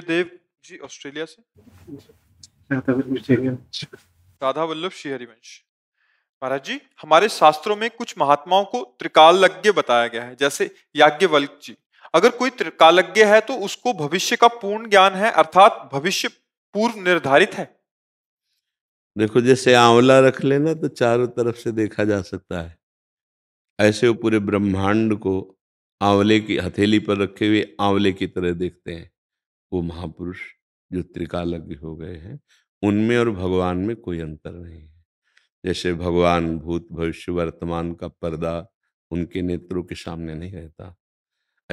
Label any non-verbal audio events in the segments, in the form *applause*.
प्रिय देव जी ऑस्ट्रेलिया से राधा वल्लभ श्री हरिवंश महाराज जी हमारे शास्त्रों में कुछ महात्माओं को त्रिकालज्ञ बताया गया है जैसे याज्ञवल्क जी अगर कोई त्रिकालज्ञ है तो उसको भविष्य का पूर्ण ज्ञान है अर्थात भविष्य पूर्व निर्धारित है देखो जैसे आंवला रख लेना तो चारों तरफ से देखा जा सकता है ऐसे वो पूरे ब्रह्मांड को आंवले की हथेली पर रखे हुए आंवले की तरह देखते हैं वो महापुरुष जो त्रिकालज्ञ हो गए हैं उनमें और भगवान में कोई अंतर नहीं है जैसे भगवान भूत भविष्य वर्तमान का पर्दा उनके नेत्रों के सामने नहीं रहता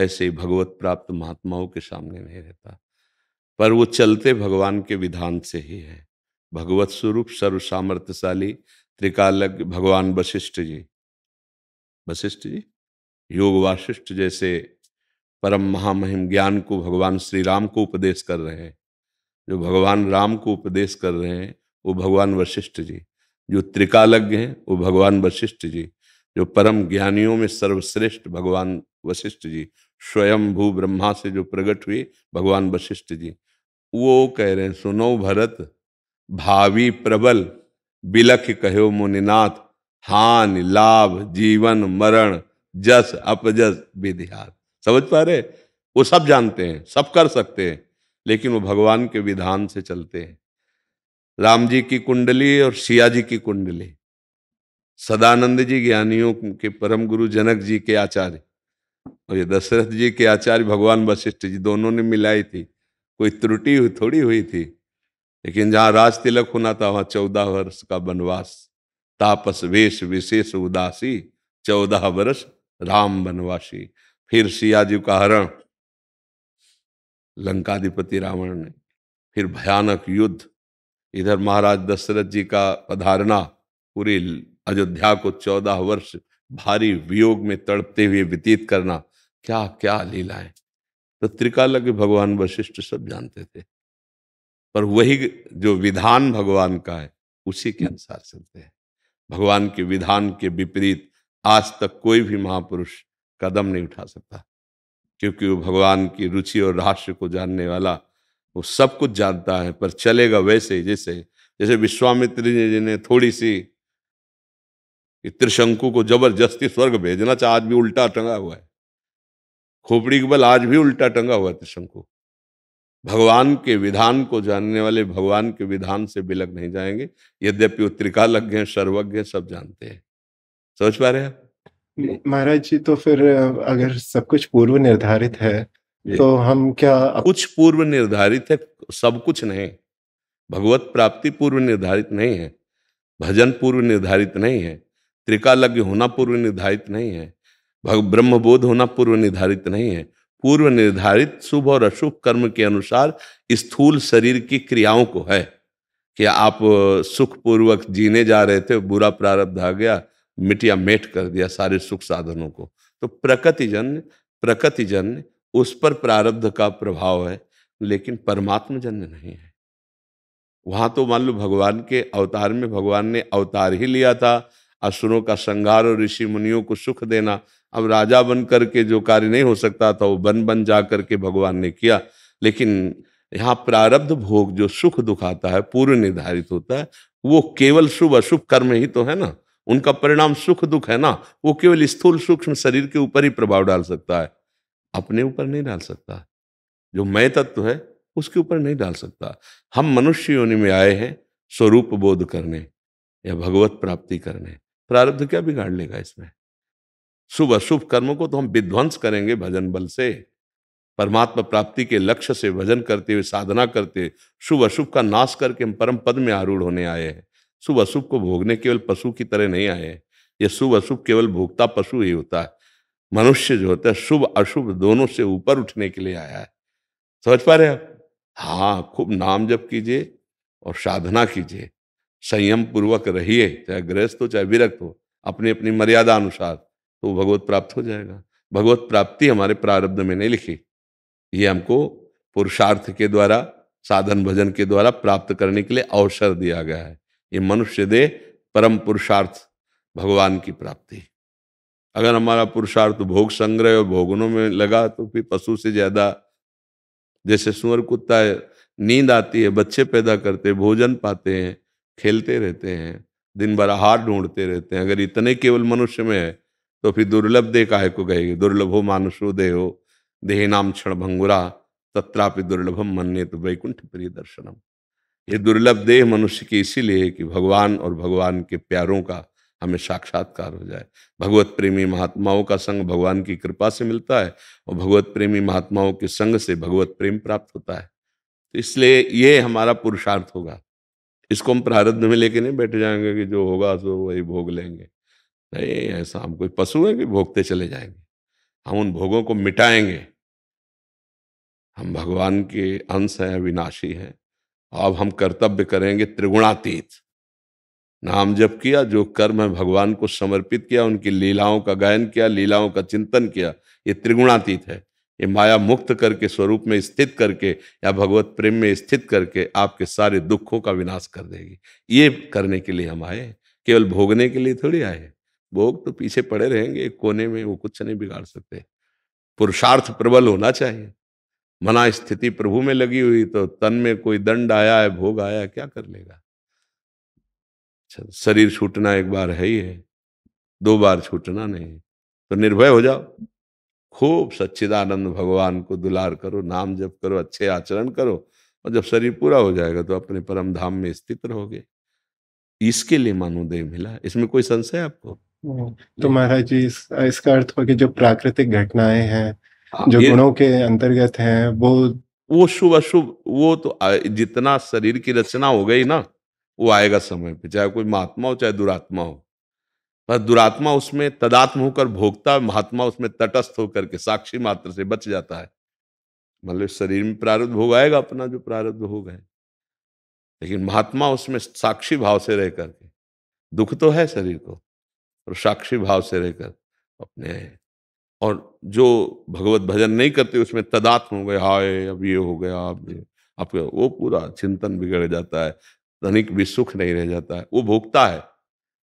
ऐसे ही भगवत प्राप्त महात्माओं के सामने नहीं रहता पर वो चलते भगवान के विधान से ही है भगवत स्वरूप सर्व सामर्थ्यशाली त्रिकालज्ञ भगवान वशिष्ठ जी वशिष्ठ जी योग वाशिष्ठ जैसे परम महामहिम ज्ञान को भगवान श्री राम को उपदेश कर रहे हैं जो भगवान राम को उपदेश कर रहे हैं वो भगवान वशिष्ठ जी जो त्रिकालज्ञ हैं वो भगवान वशिष्ठ जी जो परम ज्ञानियों में सर्वश्रेष्ठ भगवान वशिष्ठ जी स्वयं भू ब्रह्मा से जो प्रकट हुए भगवान वशिष्ठ जी वो कह रहे हैं सुनो भरत भावी प्रबल बिलख कहो मुनिनाथ हानि लाभ जीवन मरण जस अपजस विधिहार समझ पा रहे वो सब जानते हैं सब कर सकते हैं लेकिन वो भगवान के विधान से चलते हैं राम जी की कुंडली और शिया जी की कुंडली सदानंद जी ज्ञानियों के परम गुरु जनक जी के आचार्य और ये दशरथ जी के आचार्य भगवान वशिष्ठ जी दोनों ने मिलाई थी कोई त्रुटि हुई थोड़ी हुई थी लेकिन जहाँ राज तिलक होना था वहाँ चौदह वर्ष का वनवास तापस वेश विशेष उदासी चौदह वर्ष राम वनवासी फिर सियाजी का हरण लंकाधिपति रावण ने फिर भयानक युद्ध इधर महाराज दशरथ जी का पधारना पूरी अयोध्या को चौदह वर्ष भारी वियोग में तड़पते हुए व्यतीत करना क्या क्या लीलाएं तो त्रिकाल के भगवान वशिष्ठ सब जानते थे पर वही जो विधान भगवान का है उसी के अनुसार चलते हैं भगवान के विधान के विपरीत आज तक कोई भी महापुरुष कदम नहीं उठा सकता क्योंकि वो भगवान की रुचि और रहस्य को जानने वाला वो सब कुछ जानता है पर चलेगा वैसे जैसे जैसे विश्वामित्र जी ने थोड़ी सी त्रिशंकु को जबरदस्ती स्वर्ग भेजना चाहे आज भी उल्टा टंगा हुआ है खोपड़ी के बल आज भी उल्टा टंगा हुआ है त्रिशंकु भगवान के विधान को जानने वाले भगवान के विधान से बिलक नहीं जाएंगे यद्यपि वो त्रिकालज्ञ सर्वज्ञ सब जानते हैं समझ पा रहे हैं महाराज जी तो फिर अगर सब कुछ पूर्व निर्धारित है तो हम क्या अप... कुछ पूर्व निर्धारित है सब कुछ नहीं भगवत प्राप्ति पूर्व निर्धारित नहीं है भजन पूर्व निर्धारित नहीं है त्रिकालज्ञ होना पूर्व निर्धारित नहीं है ब्रह्मबोध होना पूर्व निर्धारित नहीं है पूर्व निर्धारित शुभ और अशुभ कर्म के अनुसार स्थूल शरीर की क्रियाओं को है कि आप सुखपूर्वक जीने जा रहे थे बुरा प्रारब्ध आ गया मिटिया मेट कर दिया सारे सुख साधनों को तो प्रकृति प्रकृतिजन्य उस पर प्रारब्ध का प्रभाव है लेकिन परमात्म जन्य नहीं है वहां तो मान लो भगवान के अवतार में भगवान ने अवतार ही लिया था असुरों का श्रृंगार और ऋषि मुनियों को सुख देना अब राजा बन करके जो कार्य नहीं हो सकता था वो बन बन जा करके भगवान ने किया लेकिन यहाँ प्रारब्ध भोग जो सुख दुखाता है पूर्व निर्धारित होता है वो केवल शुभ अशुभ कर्म ही तो है ना उनका परिणाम सुख दुख है ना वो केवल स्थूल सूक्ष्म शरीर के ऊपर ही प्रभाव डाल सकता है अपने ऊपर नहीं डाल सकता जो मैं तत्व है उसके ऊपर नहीं डाल सकता हम मनुष्य योनि में आए हैं स्वरूप बोध करने या भगवत प्राप्ति करने प्रारब्ध क्या बिगाड़ लेगा इसमें शुभ अशुभ कर्मों को तो हम विध्वंस करेंगे भजन बल से परमात्मा प्राप्ति के लक्ष्य से भजन करते हुए साधना करते शुभ अशुभ का नाश करके हम परम पद में आरूढ़ होने आए हैं शुभ अशुभ को भोगने केवल पशु की तरह नहीं आए हैं ये शुभ अशुभ केवल भोगता पशु ही होता है मनुष्य जो होता है शुभ अशुभ दोनों से ऊपर उठने के लिए आया है समझ पा रहे आप हाँ खूब नाम जप कीजिए और साधना कीजिए संयम पूर्वक रहिए चाहे गृहस्थ हो चाहे विरक्त हो अपनी अपनी मर्यादा अनुसार तो भगवत प्राप्त हो जाएगा भगवत प्राप्ति हमारे प्रारब्ध में नहीं लिखी ये हमको पुरुषार्थ के द्वारा साधन भजन के द्वारा प्राप्त करने के लिए अवसर दिया गया है ये मनुष्य दे परम पुरुषार्थ भगवान की प्राप्ति अगर हमारा पुरुषार्थ भोग संग्रह और भोगनों में लगा तो फिर पशु से ज्यादा जैसे सुअर कुत्ता है नींद आती है बच्चे पैदा करते भोजन पाते हैं खेलते रहते हैं दिन भर आहार ढूंढते रहते हैं अगर इतने केवल मनुष्य में है तो फिर दुर्लभ दे काय को कहेगी दुर्लभ हो मानुषो देहो देहे नाम क्षण भंगुरा तत्रापि दुर्लभम मन्य तो वैकुंठ प्रिय दर्शनम ये दुर्लभ देह मनुष्य की इसीलिए है कि भगवान और भगवान के प्यारों का हमें साक्षात्कार हो जाए भगवत प्रेमी महात्माओं का संग भगवान की कृपा से मिलता है और भगवत प्रेमी महात्माओं के संग से भगवत प्रेम प्राप्त होता है तो इसलिए ये हमारा पुरुषार्थ होगा इसको हम प्रारब्ध में लेके नहीं बैठे जाएंगे कि जो होगा तो वही भोग लेंगे नहीं ऐसा हम कोई पशु है कि भोगते चले जाएंगे हम उन भोगों को मिटाएंगे हम भगवान के अंश हैं विनाशी हैं अब हम कर्तव्य करेंगे त्रिगुणातीत नाम जप किया जो कर्म है भगवान को समर्पित किया उनकी लीलाओं का गायन किया लीलाओं का चिंतन किया ये त्रिगुणातीत है ये माया मुक्त करके स्वरूप में स्थित करके या भगवत प्रेम में स्थित करके आपके सारे दुखों का विनाश कर देगी ये करने के लिए हम आए केवल भोगने के लिए थोड़ी आए भोग तो पीछे पड़े रहेंगे कोने में वो कुछ नहीं बिगाड़ सकते पुरुषार्थ प्रबल होना चाहिए मना स्थिति प्रभु में लगी हुई तो तन में कोई दंड आया है भोग आया है क्या कर लेगा अच्छा, शरीर छूटना एक बार है ही है दो बार छूटना नहीं तो निर्भय हो जाओ खूब सच्चिदानंद भगवान को दुलार करो नाम जप करो अच्छे आचरण करो और जब शरीर पूरा हो जाएगा तो अपने परम धाम में स्थित रहोगे इसके लिए मानोदय मिला इसमें कोई संशय आपको हम्म, तो महाराज जी इस, इसका अर्थ हो कि जो प्राकृतिक घटनाएं हैं जो गुणों के अंतर्गत है वो वो शुभ अशुभ वो तो जितना शरीर की रचना हो गई ना वो आएगा समय पे चाहे कोई महात्मा हो चाहे दुरात्मा हो पर दुरात्मा उसमें तदात्म होकर भोगता महात्मा उसमें तटस्थ होकर के साक्षी मात्र से बच जाता है मतलब शरीर में प्रारब्ध भोग आएगा अपना जो प्रारब्ध भोग है लेकिन महात्मा उसमें साक्षी भाव से रह करके दुख तो है शरीर को और साक्षी भाव से रहकर अपने और जो भगवत भजन नहीं करते उसमें तदात्म हो गया हाय अब ये हो गया अब ये आपके वो पूरा चिंतन बिगड़ जाता है धनिक भी सुख नहीं रह जाता है वो भोगता है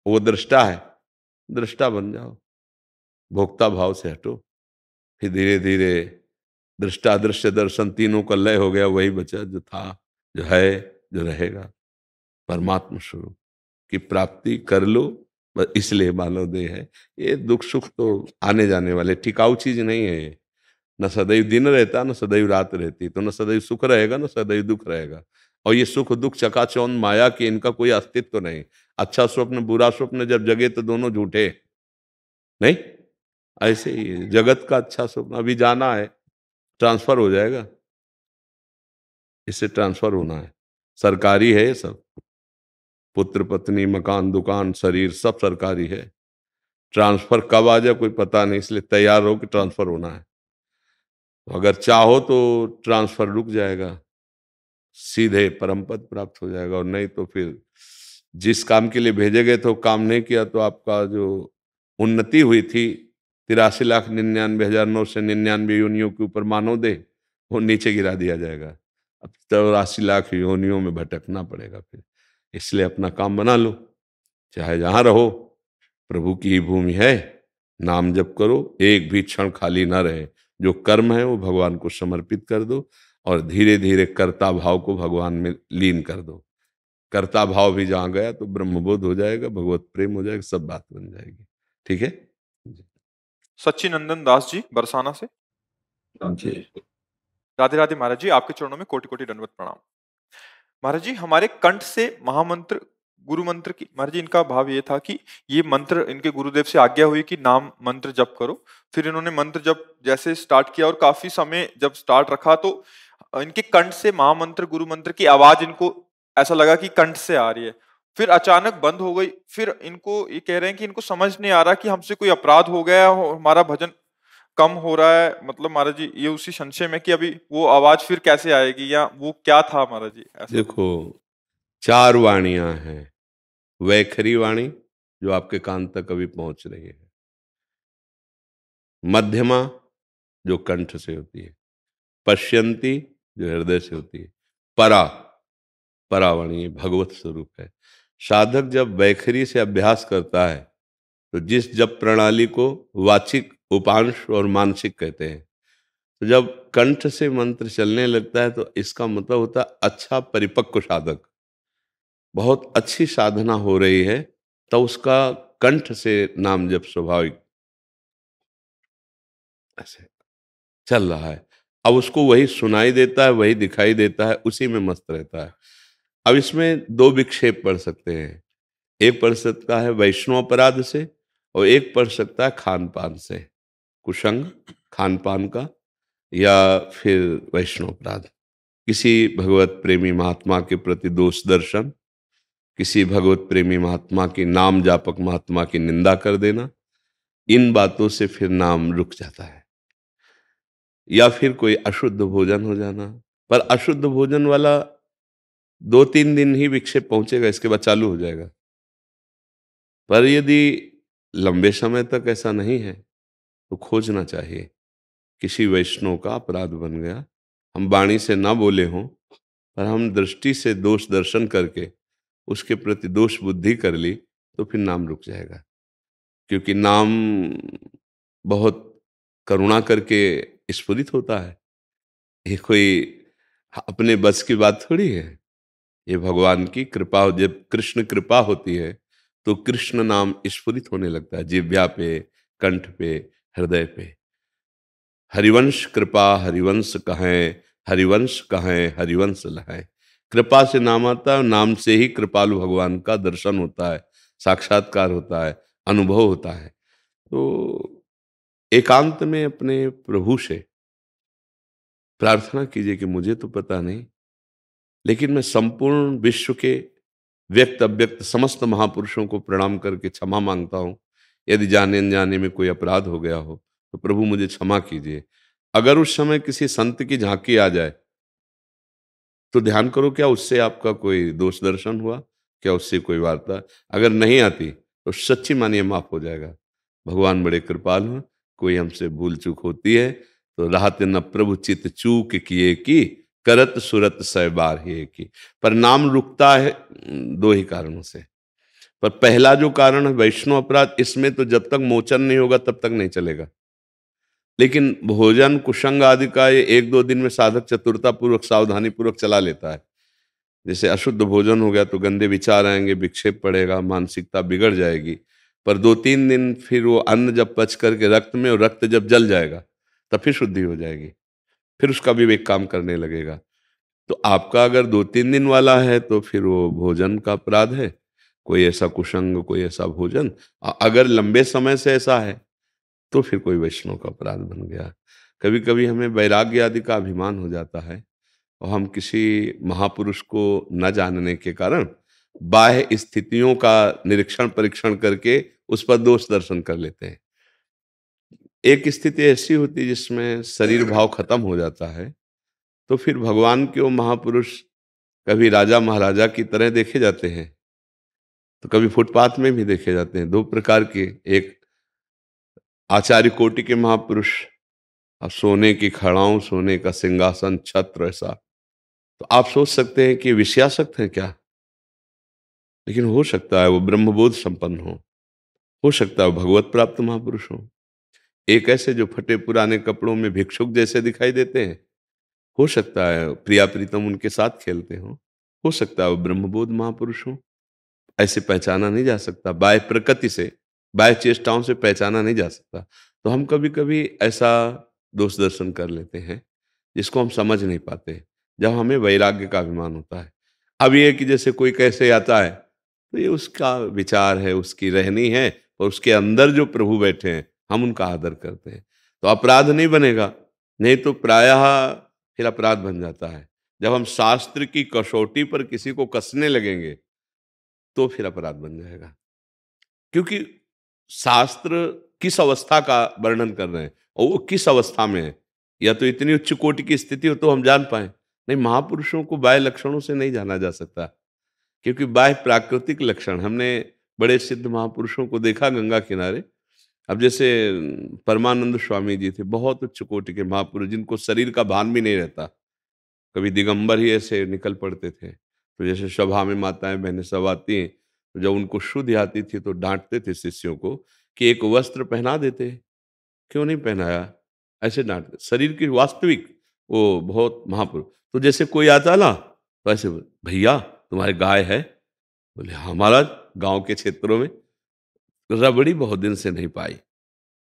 वो दृष्टा है दृष्टा बन जाओ भोक्ता भाव से हटो फिर धीरे धीरे दृष्टा दृश्य दर्शन तीनों का लय हो गया वही बचा जो था जो है जो रहेगा परमात्मा स्वरूप की प्राप्ति कर लो इसलिए मानव देह है ये दुख सुख तो आने जाने वाले टिकाऊ चीज नहीं है न सदैव दिन रहता न सदैव रात रहती तो न सदैव सुख रहेगा न सदैव दुख रहेगा और ये सुख दुख चकाचौन माया के इनका कोई अस्तित्व तो नहीं अच्छा स्वप्न बुरा स्वप्न जब जगे तो दोनों झूठे नहीं ऐसे ही जगत का अच्छा स्वप्न अभी जाना है ट्रांसफर हो जाएगा इससे ट्रांसफर होना है सरकारी है ये सब पुत्र पत्नी मकान दुकान शरीर सब सरकारी है ट्रांसफर कब आ जाए कोई पता नहीं इसलिए तैयार हो कि ट्रांसफर होना है तो अगर चाहो तो ट्रांसफर रुक जाएगा सीधे परम पद प्राप्त हो जाएगा और नहीं तो फिर जिस काम के लिए भेजे गए थे वो काम नहीं किया तो आपका जो उन्नति हुई थी तिरासी लाख निन्यानवे हजार नौ सौ निन्यानवे योनियों के ऊपर मानव दे वो नीचे गिरा दिया जाएगा अब चौरासी लाख योनियों में भटकना पड़ेगा फिर इसलिए अपना काम बना लो चाहे जहां रहो प्रभु की ही भूमि है नाम जप करो एक भी क्षण खाली ना रहे जो कर्म है वो भगवान को समर्पित कर दो और धीरे धीरे कर्ता भाव को भगवान में लीन कर दो कर्ता भाव भी जहाँ गया तो ब्रह्मबोध हो जाएगा भगवत प्रेम हो जाएगा सब बात बन जाएगी ठीक है सचिन नंदन दास जी बरसाना से राधे राधे महाराज जी आपके चरणों में कोटि कोटि दंडवत प्रणाम महाराज जी हमारे कंठ से महामंत्र गुरु मंत्र की महाराज जी इनका भाव ये था कि ये मंत्र इनके गुरुदेव से आज्ञा हुई कि नाम मंत्र जप करो फिर इन्होंने मंत्र जब जैसे स्टार्ट किया और काफी समय जब स्टार्ट रखा तो इनके कंठ से महामंत्र गुरु मंत्र की आवाज इनको ऐसा लगा कि कंठ से आ रही है फिर अचानक बंद हो गई फिर इनको ये कह रहे हैं कि इनको समझ नहीं आ रहा कि हमसे कोई अपराध हो गया हो हमारा भजन कम हो रहा है मतलब महाराज जी ये उसी संशय में कि अभी वो आवाज फिर कैसे आएगी या वो क्या था महाराज जी देखो चार वाणियां हैं वैखरी वाणी जो आपके कान तक अभी पहुंच रही है मध्यमा जो कंठ से होती है पश्यंती जो हृदय से होती है परा परावाणी भगवत स्वरूप है साधक जब वैखरी से अभ्यास करता है तो जिस जब प्रणाली को वाचिक उपांश और मानसिक कहते हैं तो जब कंठ से मंत्र चलने लगता है तो इसका मतलब होता है अच्छा परिपक्व साधक बहुत अच्छी साधना हो रही है तो उसका कंठ से नाम जब स्वाभाविक ऐसे चल रहा है अब उसको वही सुनाई देता है वही दिखाई देता है उसी में मस्त रहता है अब इसमें दो विक्षेप पढ़ सकते हैं एक पढ़ सकता है वैष्णव अपराध से और एक पढ़ सकता है खान पान से कुशंग खान पान का या फिर वैष्णव अपराध किसी भगवत प्रेमी महात्मा के प्रति दोष दर्शन किसी भगवत प्रेमी महात्मा के नाम जापक महात्मा की निंदा कर देना इन बातों से फिर नाम रुक जाता है या फिर कोई अशुद्ध भोजन हो जाना पर अशुद्ध भोजन वाला दो तीन दिन ही विक्षेप पहुंचेगा इसके बाद चालू हो जाएगा पर यदि लंबे समय तक ऐसा नहीं है तो खोजना चाहिए किसी वैष्णव का अपराध बन गया हम वाणी से ना बोले हों पर हम दृष्टि से दोष दर्शन करके उसके प्रति दोष बुद्धि कर ली तो फिर नाम रुक जाएगा क्योंकि नाम बहुत करुणा करके स्फुरित होता है ये कोई अपने बस की बात थोड़ी है ये भगवान की कृपा जब कृष्ण कृपा होती है तो कृष्ण नाम स्फुरित होने लगता है जिव्या पे कंठ पे हृदय पे हरिवंश कृपा हरिवंश कहें हरिवंश कहें हरिवंश लहें कृपा से नाम आता है नाम से ही कृपालु भगवान का दर्शन होता है साक्षात्कार होता है अनुभव होता है तो एकांत में अपने प्रभु से प्रार्थना कीजिए कि मुझे तो पता नहीं लेकिन मैं संपूर्ण विश्व के व्यक्त अव्यक्त समस्त महापुरुषों को प्रणाम करके क्षमा मांगता हूँ यदि जाने अनजाने में कोई अपराध हो गया हो तो प्रभु मुझे क्षमा कीजिए अगर उस समय किसी संत की झांकी आ जाए तो ध्यान करो क्या उससे आपका कोई दोष दर्शन हुआ क्या उससे कोई वार्ता अगर नहीं आती तो सच्ची मानिए माफ हो जाएगा भगवान बड़े कृपाल हैं कोई हमसे भूल चूक होती है तो राहत न प्रभु चित चूक किए की करत सुरत सहबार ही की पर नाम रुकता है दो ही कारणों से पर पहला जो कारण है वैष्णव अपराध इसमें तो जब तक मोचन नहीं होगा तब तक नहीं चलेगा लेकिन भोजन कुशंग आदि का ये एक दो दिन में साधक चतुरता पूर्वक सावधानी पूर्वक चला लेता है जैसे अशुद्ध भोजन हो गया तो गंदे विचार आएंगे विक्षेप पड़ेगा मानसिकता बिगड़ जाएगी पर दो तीन दिन फिर वो अन्न जब पच करके रक्त में और रक्त जब जल जाएगा तब फिर शुद्धि हो जाएगी फिर उसका विवेक काम करने लगेगा तो आपका अगर दो तीन दिन वाला है तो फिर वो भोजन का अपराध है कोई ऐसा कुशंग कोई ऐसा भोजन अगर लंबे समय से ऐसा है तो फिर कोई वैष्णव का अपराध बन गया कभी कभी हमें वैराग्य आदि का अभिमान हो जाता है और हम किसी महापुरुष को न जानने के कारण बाह्य स्थितियों का निरीक्षण परीक्षण करके उस पर दोष दर्शन कर लेते हैं एक स्थिति ऐसी होती जिसमें शरीर भाव खत्म हो जाता है तो फिर भगवान के वो महापुरुष कभी राजा महाराजा की तरह देखे जाते हैं तो कभी फुटपाथ में भी देखे जाते हैं दो प्रकार के एक आचार्य कोटि के महापुरुष अब सोने की खड़ाओं सोने का सिंहासन छत्र ऐसा तो आप सोच सकते हैं कि विषयासक्त हैं क्या लेकिन हो सकता है वो ब्रह्मबोध संपन्न हो हो सकता है भगवत प्राप्त महापुरुष हो एक ऐसे जो फटे पुराने कपड़ों में भिक्षुक जैसे दिखाई देते हैं हो सकता है प्रिया प्रीतम उनके साथ खेलते हो हो सकता है वो ब्रह्मबोध महापुरुष हो ऐसे पहचाना नहीं जा सकता बाय प्रकृति से बाय चेष्टाओं से पहचाना नहीं जा सकता तो हम कभी कभी ऐसा दोष दर्शन कर लेते हैं जिसको हम समझ नहीं पाते जब हमें वैराग्य का अभिमान होता है अब ये कि जैसे कोई कैसे आता है तो ये उसका विचार है उसकी रहनी है और उसके अंदर जो प्रभु बैठे हैं हम उनका आदर करते हैं तो अपराध नहीं बनेगा नहीं तो प्रायः फिर अपराध बन जाता है जब हम शास्त्र की कसौटी पर किसी को कसने लगेंगे तो फिर अपराध बन जाएगा क्योंकि शास्त्र किस अवस्था का वर्णन कर रहे हैं और वो किस अवस्था में है या तो इतनी उच्च कोटि की स्थिति हो तो हम जान पाए नहीं महापुरुषों को बाह्य लक्षणों से नहीं जाना जा सकता क्योंकि बाह्य प्राकृतिक लक्षण हमने बड़े सिद्ध महापुरुषों को देखा गंगा किनारे अब जैसे परमानंद स्वामी जी थे बहुत उच्च कोटि के महापुरुष जिनको शरीर का भान भी नहीं रहता कभी दिगंबर ही ऐसे निकल पड़ते थे तो जैसे सभा में माताएं बहनें सब आती हैं तो जब उनको शुद्धि आती थी तो डांटते थे शिष्यों को कि एक वस्त्र पहना देते क्यों नहीं पहनाया ऐसे डांटते शरीर की वास्तविक वो बहुत महापुरुष तो जैसे कोई आता ना तो ऐसे भैया तुम्हारे गाय है बोले हमारा हाँ गांव के क्षेत्रों में रबड़ी बहुत दिन से नहीं पाई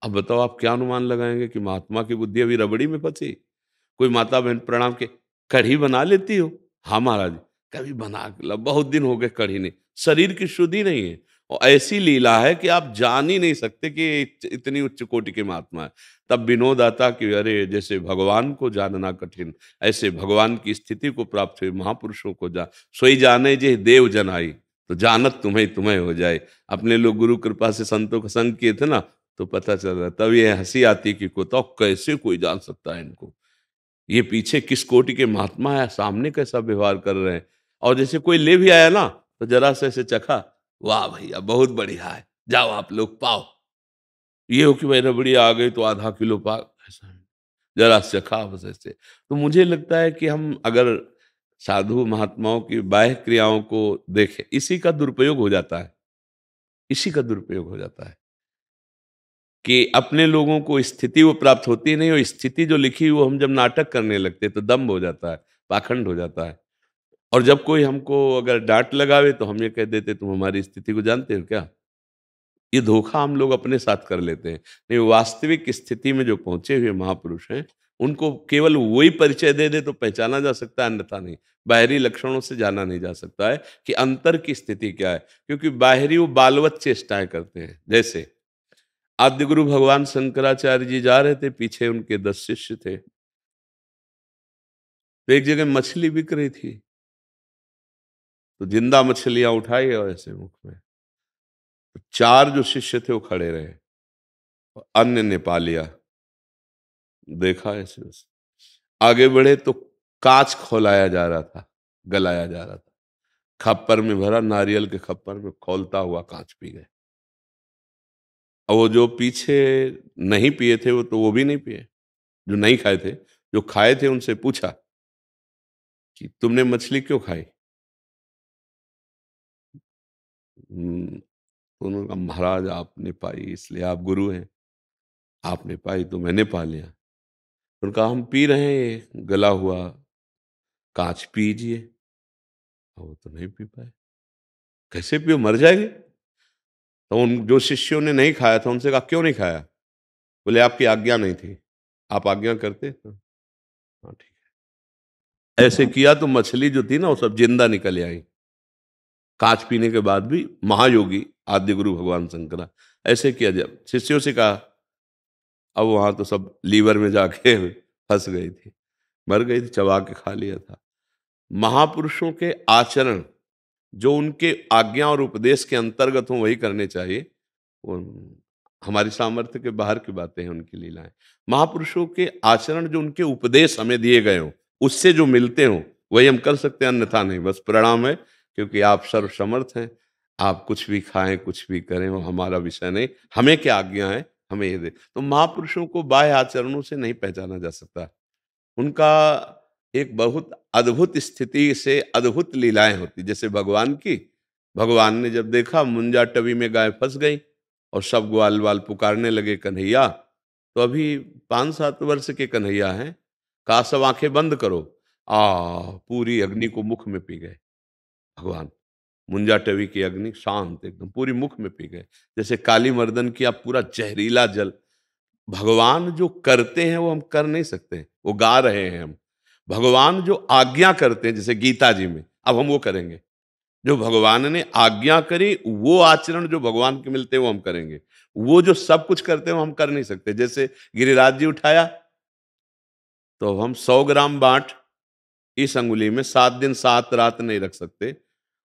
अब बताओ आप क्या अनुमान लगाएंगे कि महात्मा की बुद्धि अभी रबड़ी में फंसी कोई माता बहन प्रणाम के कढ़ी बना लेती हो हाँ महाराज कभी बना ला बहुत दिन हो गए कढ़ी नहीं शरीर की शुद्धि नहीं है और ऐसी लीला है कि आप जान ही नहीं सकते कि इतनी उच्च कोटि के महात्मा है तब विनोद आता कि अरे जैसे भगवान को जानना कठिन ऐसे भगवान की स्थिति को प्राप्त हुए महापुरुषों को जा सोई जाने जे देव जनाई तो जानत तुम्हें तुम्हें हो जाए अपने लोग गुरु कृपा से संतों का संग किए थे ना तो पता चल रहा तब ये हंसी आती कि कोता तो कैसे कोई जान सकता है इनको ये पीछे किस कोटि के महात्मा है सामने कैसा व्यवहार कर रहे हैं और जैसे कोई ले भी आया ना तो जरा से ऐसे चखा वाह भैया बहुत बढ़िया है जाओ आप लोग पाओ ये हो कि भाई रबड़ी आ गई तो आधा किलो पा ऐसा जरा से चखा बस ऐसे तो मुझे लगता है कि हम अगर साधु महात्माओं की बाह्य क्रियाओं को देखें इसी का दुरुपयोग हो जाता है इसी का दुरुपयोग हो जाता है कि अपने लोगों को स्थिति वो प्राप्त होती नहीं और स्थिति जो लिखी वो हम जब नाटक करने लगते तो दम्ब हो जाता है पाखंड हो जाता है और जब कोई हमको अगर डांट लगावे तो हम ये कह देते तुम हमारी स्थिति को जानते हो क्या ये धोखा हम लोग अपने साथ कर लेते हैं नहीं वास्तविक स्थिति में जो पहुंचे हुए महापुरुष हैं उनको केवल वही परिचय दे दे तो पहचाना जा सकता है अन्यथा नहीं बाहरी लक्षणों से जाना नहीं जा सकता है कि अंतर की स्थिति क्या है क्योंकि बाहरी वो बालवत चेष्टाएं करते हैं जैसे आद्य गुरु भगवान शंकराचार्य जी जा रहे थे पीछे उनके दस शिष्य थे तो एक जगह मछली बिक रही थी तो जिंदा मछलियां उठाई और ऐसे मुख में तो चार जो शिष्य थे वो खड़े रहे और अन्य ने पा लिया देखा ऐसे वैसे आगे बढ़े तो कांच खोलाया जा रहा था गलाया जा रहा था खप्पर में भरा नारियल के खप्पर में खोलता हुआ कांच पी गए और वो जो पीछे नहीं पिए थे वो तो वो भी नहीं पिए जो नहीं खाए थे जो खाए थे उनसे पूछा कि तुमने मछली क्यों खाई उन्होंने कहा महाराज आपने पाई इसलिए आप गुरु हैं आपने पाई तो मैंने पा लिया उन्होंने कहा हम पी रहे हैं गला हुआ कांच पीजिए वो तो नहीं पी पाए कैसे पियो मर जाएंगे तो उन जो शिष्यों ने नहीं खाया था उनसे कहा क्यों नहीं खाया बोले आपकी आज्ञा नहीं थी आप आज्ञा करते तो हाँ ठीक है ऐसे हाँ। किया तो मछली जो थी ना वो सब जिंदा निकल आई कांच पीने के बाद भी महायोगी आद्य गुरु भगवान शंकरा ऐसे किया जब शिष्यों से कहा अब वहां तो सब लीवर में जाके *laughs* फंस गई थी मर गई थी चबा के खा लिया था महापुरुषों के आचरण जो उनके आज्ञा और उपदेश के अंतर्गत हों वही करने चाहिए वो हमारी सामर्थ्य के बाहर की बातें हैं उनकी लीलाएं महापुरुषों के आचरण जो उनके उपदेश हमें दिए गए हों उससे जो मिलते हों वही हम कर सकते हैं अन्यथा नहीं बस प्रणाम है क्योंकि आप सर्वसमर्थ हैं आप कुछ भी खाएं कुछ भी करें वो हमारा विषय नहीं हमें क्या आज्ञा है हमें ये दे तो महापुरुषों को बाह्य आचरणों से नहीं पहचाना जा सकता उनका एक बहुत अद्भुत स्थिति से अद्भुत लीलाएं होती जैसे भगवान की भगवान ने जब देखा मुंजा टवी में गाय फंस गई और सब ग्वाल वाल पुकारने लगे कन्हैया तो अभी पाँच सात वर्ष के कन्हैया हैं कहा सब आंखें बंद करो आ पूरी अग्नि को मुख में पी गए भगवान मुंजा टवी की अग्नि शांत एकदम पूरी मुख में पी गए जैसे काली मर्दन की आप पूरा जहरीला जल भगवान जो करते हैं वो हम कर नहीं सकते वो गा रहे हैं हम भगवान जो आज्ञा करते हैं जैसे गीता जी में अब हम वो करेंगे जो भगवान ने आज्ञा करी वो आचरण जो भगवान के मिलते हैं वो हम करेंगे वो जो सब कुछ करते हैं वो हम कर नहीं सकते जैसे गिरिराज जी उठाया तो हम सौ ग्राम बांट इस अंगुली में सात दिन सात रात नहीं रख सकते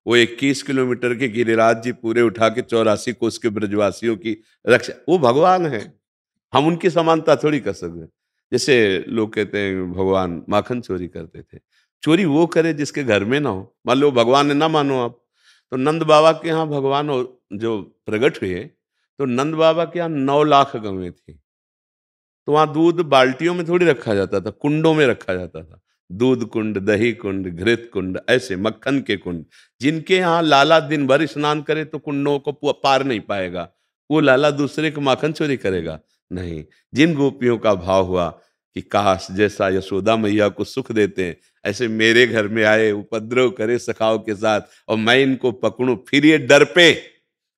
वो 21 किलोमीटर के गिरिराज जी पूरे उठा के चौरासी कोष के ब्रजवासियों की रक्षा वो भगवान है हम उनकी समानता थोड़ी कर सकते जैसे लोग कहते हैं भगवान माखन चोरी करते थे चोरी वो करे जिसके घर में ना हो मान लो भगवान है ना मानो आप तो नंद बाबा के यहाँ भगवान जो प्रकट हुए तो नंद बाबा के यहाँ नौ लाख गवें थी तो वहाँ दूध बाल्टियों में थोड़ी रखा जाता था कुंडों में रखा जाता था दूध कुंड दही कुंड घृत कुंड ऐसे मक्खन के कुंड जिनके यहाँ लाला दिन भर स्नान करे तो कुंडों को पार नहीं पाएगा वो लाला दूसरे को माखन चोरी करेगा नहीं जिन गोपियों का भाव हुआ कि काश जैसा यशोदा मैया को सुख देते हैं ऐसे मेरे घर में आए उपद्रव करे सखाओ के साथ और मैं इनको पकड़ू फिर ये डर पे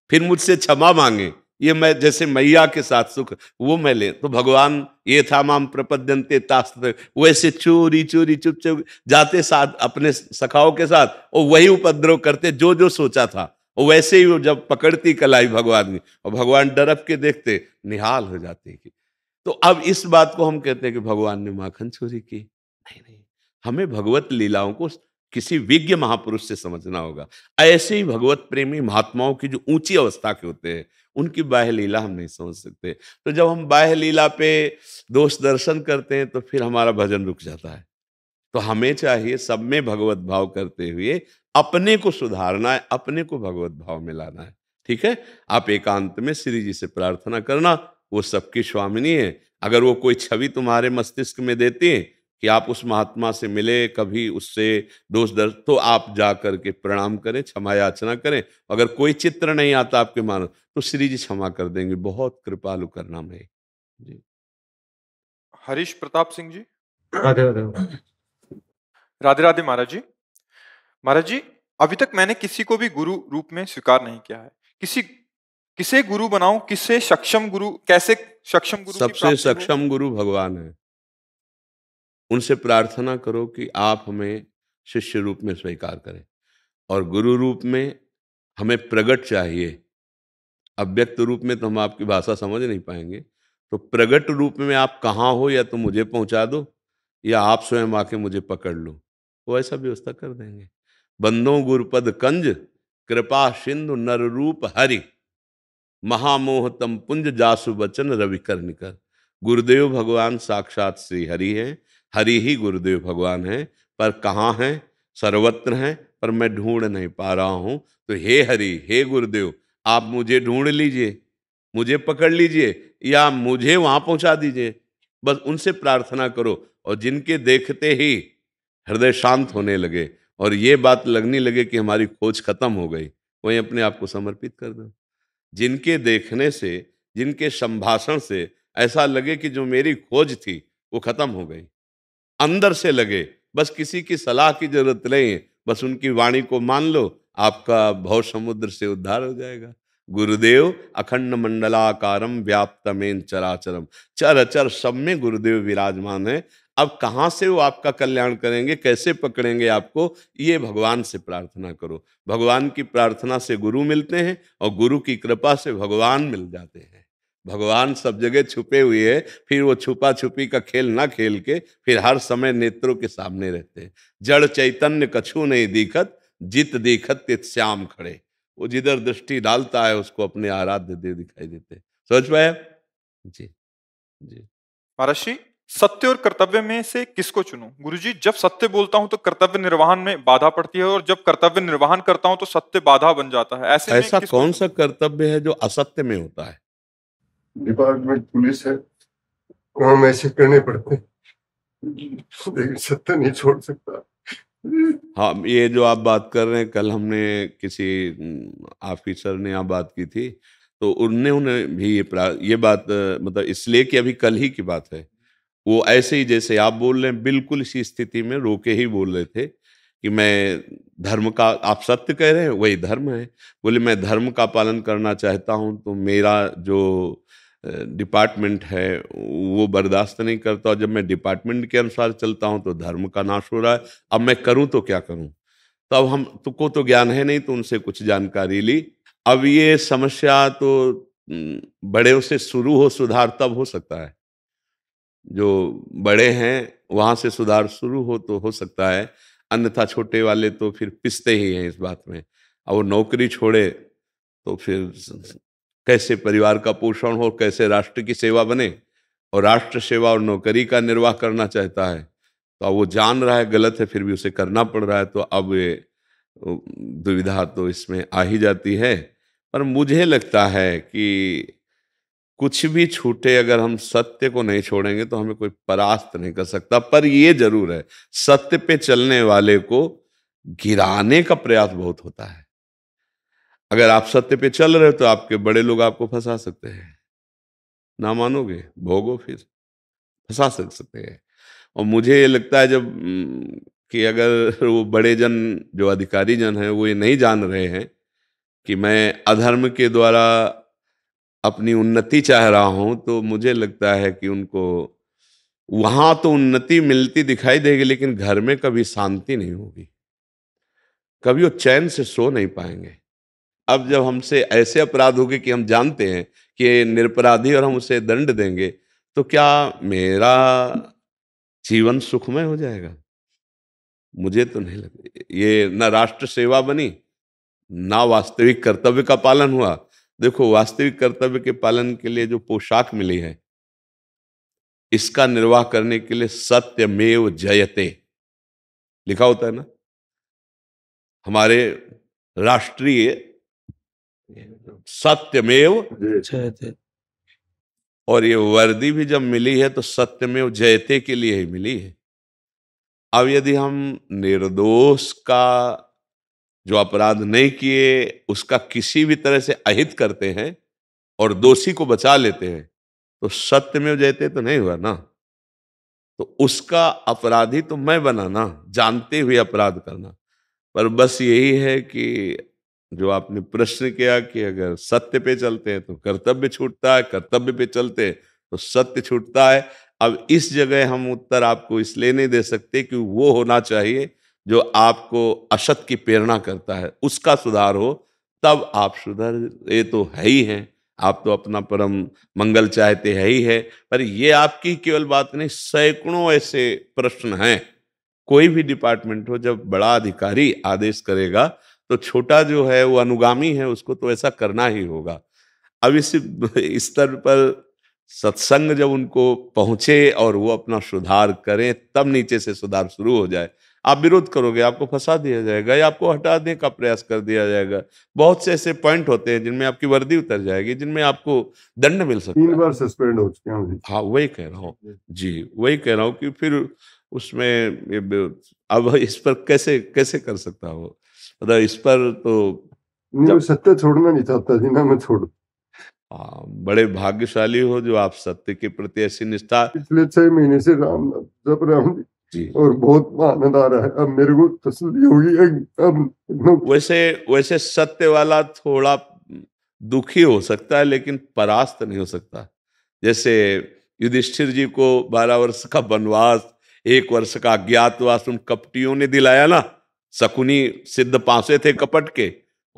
फिर मुझसे क्षमा मांगे ये मैं जैसे मैया के साथ सुख वो मैं ले तो भगवान ये था माम प्रपद्यंते तास्त वैसे चोरी चोरी चुप चुप जाते साथ अपने सखाओं के साथ और वही उपद्रव करते जो जो सोचा था और वैसे ही वो जब पकड़ती कलाई भगवान की और भगवान डरप के देखते निहाल हो जाते कि तो अब इस बात को हम कहते हैं कि भगवान ने माखन चोरी की नहीं नहीं हमें भगवत लीलाओं को किसी विज्ञ महापुरुष से समझना होगा ऐसे ही भगवत प्रेमी महात्माओं की जो ऊंची अवस्था के होते हैं उनकी बाह्य लीला हम नहीं समझ सकते तो जब हम बाह्य लीला पे दोष दर्शन करते हैं तो फिर हमारा भजन रुक जाता है तो हमें चाहिए सब में भगवत भाव करते हुए अपने को सुधारना है अपने को भगवत भाव में लाना है ठीक है आप एकांत में श्री जी से प्रार्थना करना वो सबकी स्वामिनी है अगर वो कोई छवि तुम्हारे मस्तिष्क में देती है कि आप उस महात्मा से मिले कभी उससे दोष दर्ज तो आप जा करके प्रणाम करें क्षमा याचना करें अगर कोई चित्र नहीं आता आपके मान तो श्री जी क्षमा कर देंगे बहुत कृपालु करना है जी हरीश प्रताप सिंह जी राधे राधे राधे राधे महाराज जी महाराज जी अभी तक मैंने किसी को भी गुरु रूप में स्वीकार नहीं किया है किसी किसे गुरु बनाऊं किसे सक्षम गुरु कैसे सक्षम गुरु सबसे सक्षम गुरु भगवान है उनसे प्रार्थना करो कि आप हमें शिष्य रूप में स्वीकार करें और गुरु रूप में हमें प्रगट चाहिए अव्यक्त रूप में तो हम आपकी भाषा समझ नहीं पाएंगे तो प्रगट रूप में आप कहाँ हो या तो मुझे पहुँचा दो या आप स्वयं आके मुझे पकड़ लो वो ऐसा व्यवस्था कर देंगे बंदों गुरुपद कंज कृपा सिंधु नर रूप हरि महामोह तम पुंज जासु बचन रवि कर निकर गुरुदेव भगवान साक्षात श्री हरि हैं हरि ही गुरुदेव भगवान हैं पर कहाँ हैं सर्वत्र हैं पर मैं ढूंढ नहीं पा रहा हूँ तो हे हरि हे गुरुदेव आप मुझे ढूंढ लीजिए मुझे पकड़ लीजिए या मुझे वहाँ पहुँचा दीजिए बस उनसे प्रार्थना करो और जिनके देखते ही हृदय शांत होने लगे और ये बात लगने लगे कि हमारी खोज खत्म हो गई वहीं अपने आप को समर्पित कर दो जिनके देखने से जिनके संभाषण से ऐसा लगे कि जो मेरी खोज थी वो खत्म हो गई अंदर से लगे बस किसी की सलाह की जरूरत नहीं है बस उनकी वाणी को मान लो आपका भव समुद्र से उद्धार हो जाएगा गुरुदेव अखंड मंडलाकारम व्याप्तमेन चराचरम चर अचर सब में गुरुदेव विराजमान है अब कहाँ से वो आपका कल्याण करेंगे कैसे पकड़ेंगे आपको ये भगवान से प्रार्थना करो भगवान की प्रार्थना से गुरु मिलते हैं और गुरु की कृपा से भगवान मिल जाते हैं भगवान सब जगह छुपे हुए है फिर वो छुपा छुपी का खेल ना खेल के फिर हर समय नेत्रों के सामने रहते हैं जड़ चैतन्य कछु नहीं दिखत जित दीखत तित श्याम खड़े वो जिधर दृष्टि डालता है उसको अपने आराध्य देव दिखाई देते हैं समझ जी जी महर्षि सत्य और कर्तव्य में से किसको चुनूं गुरुजी जब सत्य बोलता हूं तो कर्तव्य निर्वहन में बाधा पड़ती है और जब कर्तव्य निर्वहन करता हूं तो सत्य बाधा बन जाता है ऐसे ऐसा कौन सा कर्तव्य है जो असत्य में होता है डिपार्टमेंट पुलिस है काम तो ऐसे करने पड़ते लेकिन सत्य नहीं छोड़ सकता हाँ ये जो आप बात कर रहे हैं कल हमने किसी ऑफिसर ने आप बात की थी तो उनने उन्हें भी ये ये बात मतलब इसलिए कि अभी कल ही की बात है वो ऐसे ही जैसे आप बोल रहे हैं बिल्कुल इसी स्थिति में रोके ही बोल रहे थे कि मैं धर्म का आप सत्य कह रहे हैं वही धर्म है बोले मैं धर्म का पालन करना चाहता हूँ तो मेरा जो डिपार्टमेंट है वो बर्दाश्त नहीं करता और जब मैं डिपार्टमेंट के अनुसार चलता हूँ तो धर्म का नाश हो रहा है अब मैं करूँ तो क्या करूँ तो अब हम तो को तो ज्ञान है नहीं तो उनसे कुछ जानकारी ली अब ये समस्या तो बड़े से शुरू हो सुधार तब हो सकता है जो बड़े हैं वहाँ से सुधार शुरू हो तो हो सकता है अन्यथा छोटे वाले तो फिर पिसते ही हैं इस बात में अब वो नौकरी छोड़े तो फिर कैसे परिवार का पोषण हो कैसे राष्ट्र की सेवा बने और राष्ट्र सेवा और नौकरी का निर्वाह करना चाहता है तो वो जान रहा है गलत है फिर भी उसे करना पड़ रहा है तो अब ये दुविधा तो इसमें आ ही जाती है पर मुझे लगता है कि कुछ भी छूटे अगर हम सत्य को नहीं छोड़ेंगे तो हमें कोई परास्त नहीं कर सकता पर यह जरूर है सत्य पे चलने वाले को गिराने का प्रयास बहुत होता है अगर आप सत्य पे चल रहे हो तो आपके बड़े लोग आपको फंसा सकते हैं ना मानोगे भोगो फिर फंसा सक सकते हैं और मुझे ये लगता है जब कि अगर वो बड़े जन जो अधिकारी जन हैं वो ये नहीं जान रहे हैं कि मैं अधर्म के द्वारा अपनी उन्नति चाह रहा हूँ तो मुझे लगता है कि उनको वहाँ तो उन्नति मिलती दिखाई देगी लेकिन घर में कभी शांति नहीं होगी कभी वो चैन से सो नहीं पाएंगे अब जब हमसे ऐसे अपराध हो गए कि हम जानते हैं कि निरपराधी और हम उसे दंड देंगे तो क्या मेरा जीवन सुखमय हो जाएगा मुझे तो नहीं लगता ये ना राष्ट्र सेवा बनी ना वास्तविक कर्तव्य का पालन हुआ देखो वास्तविक कर्तव्य के पालन के लिए जो पोशाक मिली है इसका निर्वाह करने के लिए सत्यमेव जयते लिखा होता है ना हमारे राष्ट्रीय सत्यमेव जयते और ये वर्दी भी जब मिली है तो सत्यमेव जयते के लिए ही मिली है अब यदि हम निर्दोष का जो अपराध नहीं किए उसका किसी भी तरह से अहित करते हैं और दोषी को बचा लेते हैं तो सत्य में जयते तो नहीं हुआ ना तो उसका अपराधी तो मैं बना ना जानते हुए अपराध करना पर बस यही है कि जो आपने प्रश्न किया कि अगर सत्य पे चलते हैं तो कर्तव्य छूटता है कर्तव्य पे चलते हैं तो सत्य छूटता है अब इस जगह हम उत्तर आपको इसलिए नहीं दे सकते कि वो होना चाहिए जो आपको असत की प्रेरणा करता है उसका सुधार हो तब आप सुधर ये तो है ही हैं आप तो अपना परम मंगल चाहते है ही है पर ये आपकी केवल बात नहीं सैकड़ों ऐसे प्रश्न हैं कोई भी डिपार्टमेंट हो जब बड़ा अधिकारी आदेश करेगा तो छोटा जो है वो अनुगामी है उसको तो ऐसा करना ही होगा अब इस स्तर पर सत्संग जब उनको पहुंचे और वो अपना सुधार करें तब नीचे से सुधार शुरू हो जाए आप विरोध करोगे आपको फंसा दिया जाएगा या आपको हटाने का प्रयास कर दिया जाएगा बहुत से ऐसे पॉइंट होते हैं जिनमें आपकी वर्दी उतर जाएगी जिनमें आपको दंड मिल सकता तीन बार सस्पेंड हो चुके हैं हाँ वही कह रहा हूँ जी वही कह रहा हूँ कि फिर उसमें अब इस पर कैसे कैसे कर सकता हो मतलब इस पर तो जब... सत्य छोड़ना नहीं चाहता जी ना मैं छोड़ आ, हाँ, बड़े भाग्यशाली हो जो आप सत्य के प्रति ऐसी निष्ठा पिछले छह महीने से राम जब रहा हूँ और बहुत आनंद आ रहा है अब मेरे को तसली होगी अब वैसे वैसे सत्य वाला थोड़ा दुखी हो सकता है लेकिन परास्त नहीं हो सकता जैसे युधिष्ठिर जी को बारह वर्ष का वनवास एक वर्ष का अज्ञातवास उन कपटियों ने दिलाया ना शकुनी सिद्ध पासे थे कपट के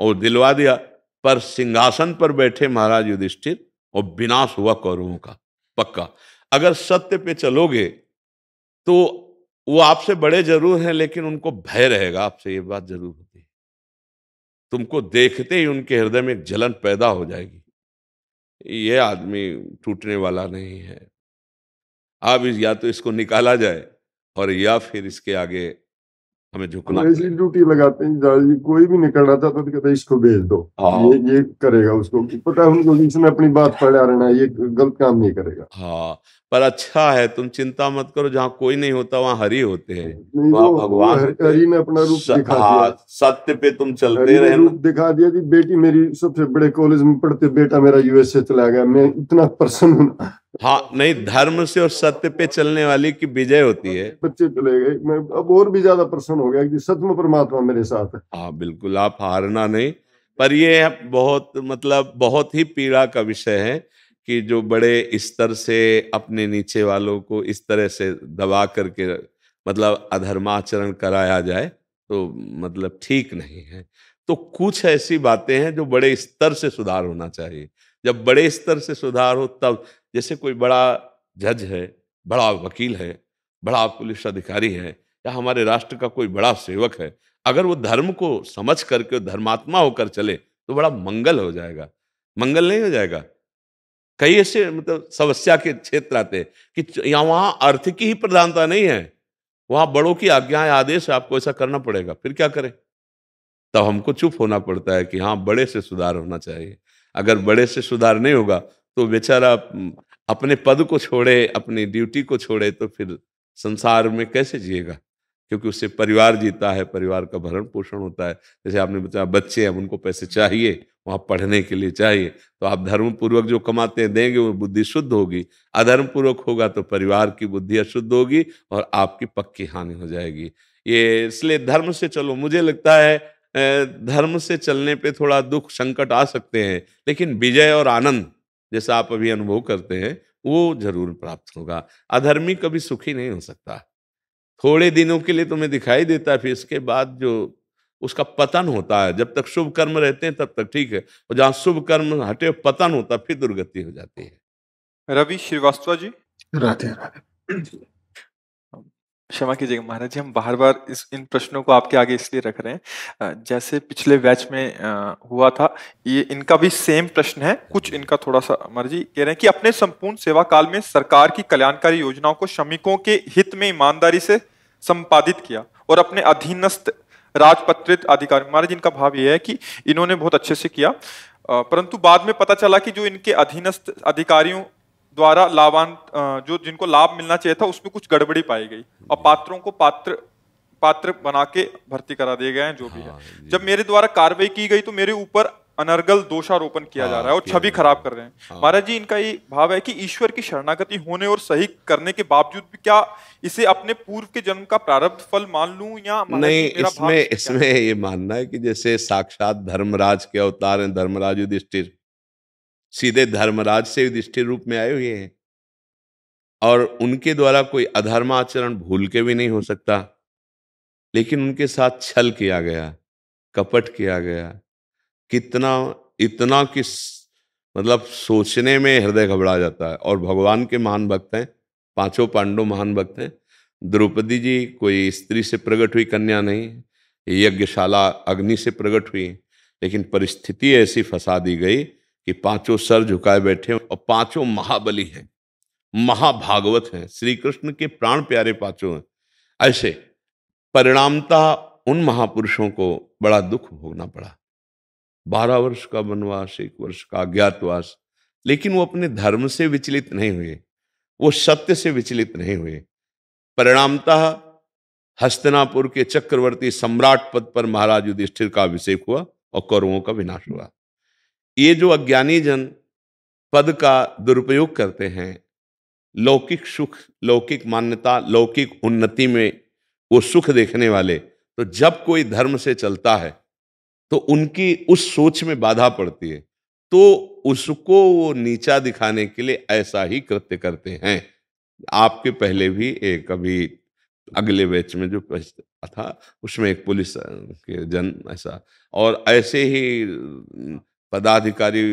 और दिलवा दिया पर सिंहासन पर बैठे महाराज युधिष्ठिर और विनाश हुआ कौरवों का पक्का अगर सत्य पे चलोगे तो वो आपसे बड़े जरूर हैं लेकिन उनको भय रहेगा आपसे ये बात जरूर होती है तुमको देखते ही उनके हृदय में एक जलन पैदा हो जाएगी ये आदमी टूटने वाला नहीं है अब या तो इसको निकाला जाए और या फिर इसके आगे हमें झुकना ऐसी ड्यूटी लगाते हैं दादाजी कोई भी निकल रहा था तो कहते इसको भेज दो हाँ। ये ये करेगा उसको पता है उनको इसमें अपनी बात पढ़ा रहना ये गलत काम नहीं करेगा हाँ पर अच्छा है तुम चिंता मत करो जहाँ कोई नहीं होता वहाँ हरि होते हैं वहाँ भगवान हरि ने अपना रूप दिखा हाँ, सत्य पे तुम चलते रहे दिखा दिया कि बेटी मेरी सबसे बड़े कॉलेज में पढ़ते बेटा मेरा यूएसए चला गया मैं इतना प्रसन्न हूँ हाँ नहीं धर्म से और सत्य पे चलने वाली की विजय होती है बच्चे चले गए मैं अब और भी ज्यादा प्रसन्न हो गया कि सत्य परमात्मा मेरे साथ है हाँ बिल्कुल आप हारना नहीं पर ये बहुत मतलब बहुत ही पीड़ा का विषय है कि जो बड़े स्तर से अपने नीचे वालों को इस तरह से दबा करके मतलब अधर्माचरण कराया जाए तो मतलब ठीक नहीं है तो कुछ ऐसी बातें हैं जो बड़े स्तर से सुधार होना चाहिए जब बड़े स्तर से सुधार हो तब जैसे कोई बड़ा जज है बड़ा वकील है बड़ा पुलिस अधिकारी है या हमारे राष्ट्र का कोई बड़ा सेवक है अगर वो धर्म को समझ करके धर्मात्मा होकर चले तो बड़ा मंगल हो जाएगा मंगल नहीं हो जाएगा कई ऐसे मतलब समस्या के क्षेत्र आते हैं कि यहाँ वहाँ अर्थ की ही प्रधानता नहीं है वहाँ बड़ों की आज्ञा आदेश आपको ऐसा करना पड़ेगा फिर क्या करें तब हमको चुप होना पड़ता है कि हाँ बड़े से सुधार होना चाहिए अगर बड़े से सुधार नहीं होगा तो बेचारा अपने पद को छोड़े अपनी ड्यूटी को छोड़े तो फिर संसार में कैसे जिएगा क्योंकि उससे परिवार जीता है परिवार का भरण पोषण होता है जैसे आपने बताया बच्चे हैं उनको पैसे चाहिए वहाँ पढ़ने के लिए चाहिए तो आप धर्मपूर्वक जो कमाते हैं देंगे वो बुद्धि शुद्ध होगी अधर्मपूर्वक होगा तो परिवार की बुद्धि अशुद्ध होगी और आपकी पक्की हानि हो जाएगी ये इसलिए धर्म से चलो मुझे लगता है धर्म से चलने पे थोड़ा दुख संकट आ सकते हैं लेकिन विजय और आनंद जैसा आप अभी अनुभव करते हैं वो जरूर प्राप्त होगा अधर्मी कभी सुखी नहीं हो सकता थोड़े दिनों के लिए तुम्हें तो दिखाई देता है फिर इसके बाद जो उसका पतन होता है जब तक शुभ कर्म रहते हैं तब तक ठीक है और जहाँ शुभ कर्म हटे पतन होता फिर दुर्गति हो जाती है रवि श्रीवास्तव जी राधे राधे *clears throat* क्षमा कीजिएगा महाराज जी हम बार बार इस इन प्रश्नों को आपके आगे इसलिए रख रहे हैं जैसे पिछले बैच में हुआ था ये इनका भी सेम प्रश्न है कुछ इनका थोड़ा सा मर्जी कह रहे हैं कि अपने संपूर्ण सेवा काल में सरकार की कल्याणकारी योजनाओं को श्रमिकों के हित में ईमानदारी से संपादित किया और अपने अधीनस्थ राजपत्रित अधिकारी महाराज इनका भाव यह है कि इन्होंने बहुत अच्छे से किया परंतु बाद में पता चला कि जो इनके अधीनस्थ अधिकारियों द्वारा लाभान जो जिनको लाभ मिलना चाहिए था उसमें कुछ गड़बड़ी पाई गई और पात्रों को पात्र पात्र बना के भर्ती करा दिए गए हैं जो भी है हाँ, जब मेरे द्वारा कार्रवाई की गई तो मेरे ऊपर अनर्गल दोषारोपण किया जा रहा है और हाँ, छवि खराब कर रहे हैं हाँ। महाराज जी इनका ये भाव है कि ईश्वर की शरणागति होने और सही करने के बावजूद भी क्या इसे अपने पूर्व के जन्म का प्रारब्ध फल मान लू या नहीं इसमें इसमें ये मानना है कि जैसे साक्षात धर्मराज के अवतार हैं धर्मराज युधिष्ठिर सीधे धर्मराज से युधिष्ठिर रूप में आए हुए हैं और उनके द्वारा कोई अधर्माचरण भूल के भी नहीं हो सकता लेकिन उनके साथ छल किया गया कपट किया गया कितना इतना कि मतलब सोचने में हृदय घबरा जाता है और भगवान के महान भक्त हैं पांचों पांडव महान भक्त हैं द्रौपदी जी कोई स्त्री से प्रकट हुई कन्या नहीं यज्ञशाला अग्नि से प्रकट हुई लेकिन परिस्थिति ऐसी फंसा दी गई कि पांचों सर झुकाए बैठे और पांचों महाबली हैं महाभागवत हैं श्री कृष्ण के प्राण प्यारे पांचों हैं ऐसे परिणामता उन महापुरुषों को बड़ा दुख भोगना पड़ा बारह वर्ष का वनवास एक वर्ष का अज्ञातवास लेकिन वो अपने धर्म से विचलित नहीं हुए वो सत्य से विचलित नहीं हुए परिणामतः हस्तनापुर के चक्रवर्ती सम्राट पद पर महाराज युधिष्ठिर का अभिषेक हुआ और कौरवों का विनाश हुआ ये जो अज्ञानी जन पद का दुरुपयोग करते हैं लौकिक सुख लौकिक मान्यता लौकिक उन्नति में वो सुख देखने वाले तो जब कोई धर्म से चलता है तो उनकी उस सोच में बाधा पड़ती है तो उसको वो नीचा दिखाने के लिए ऐसा ही कृत्य करते हैं आपके पहले भी एक अभी अगले बैच में जो था उसमें एक पुलिस के जन ऐसा और ऐसे ही पदाधिकारी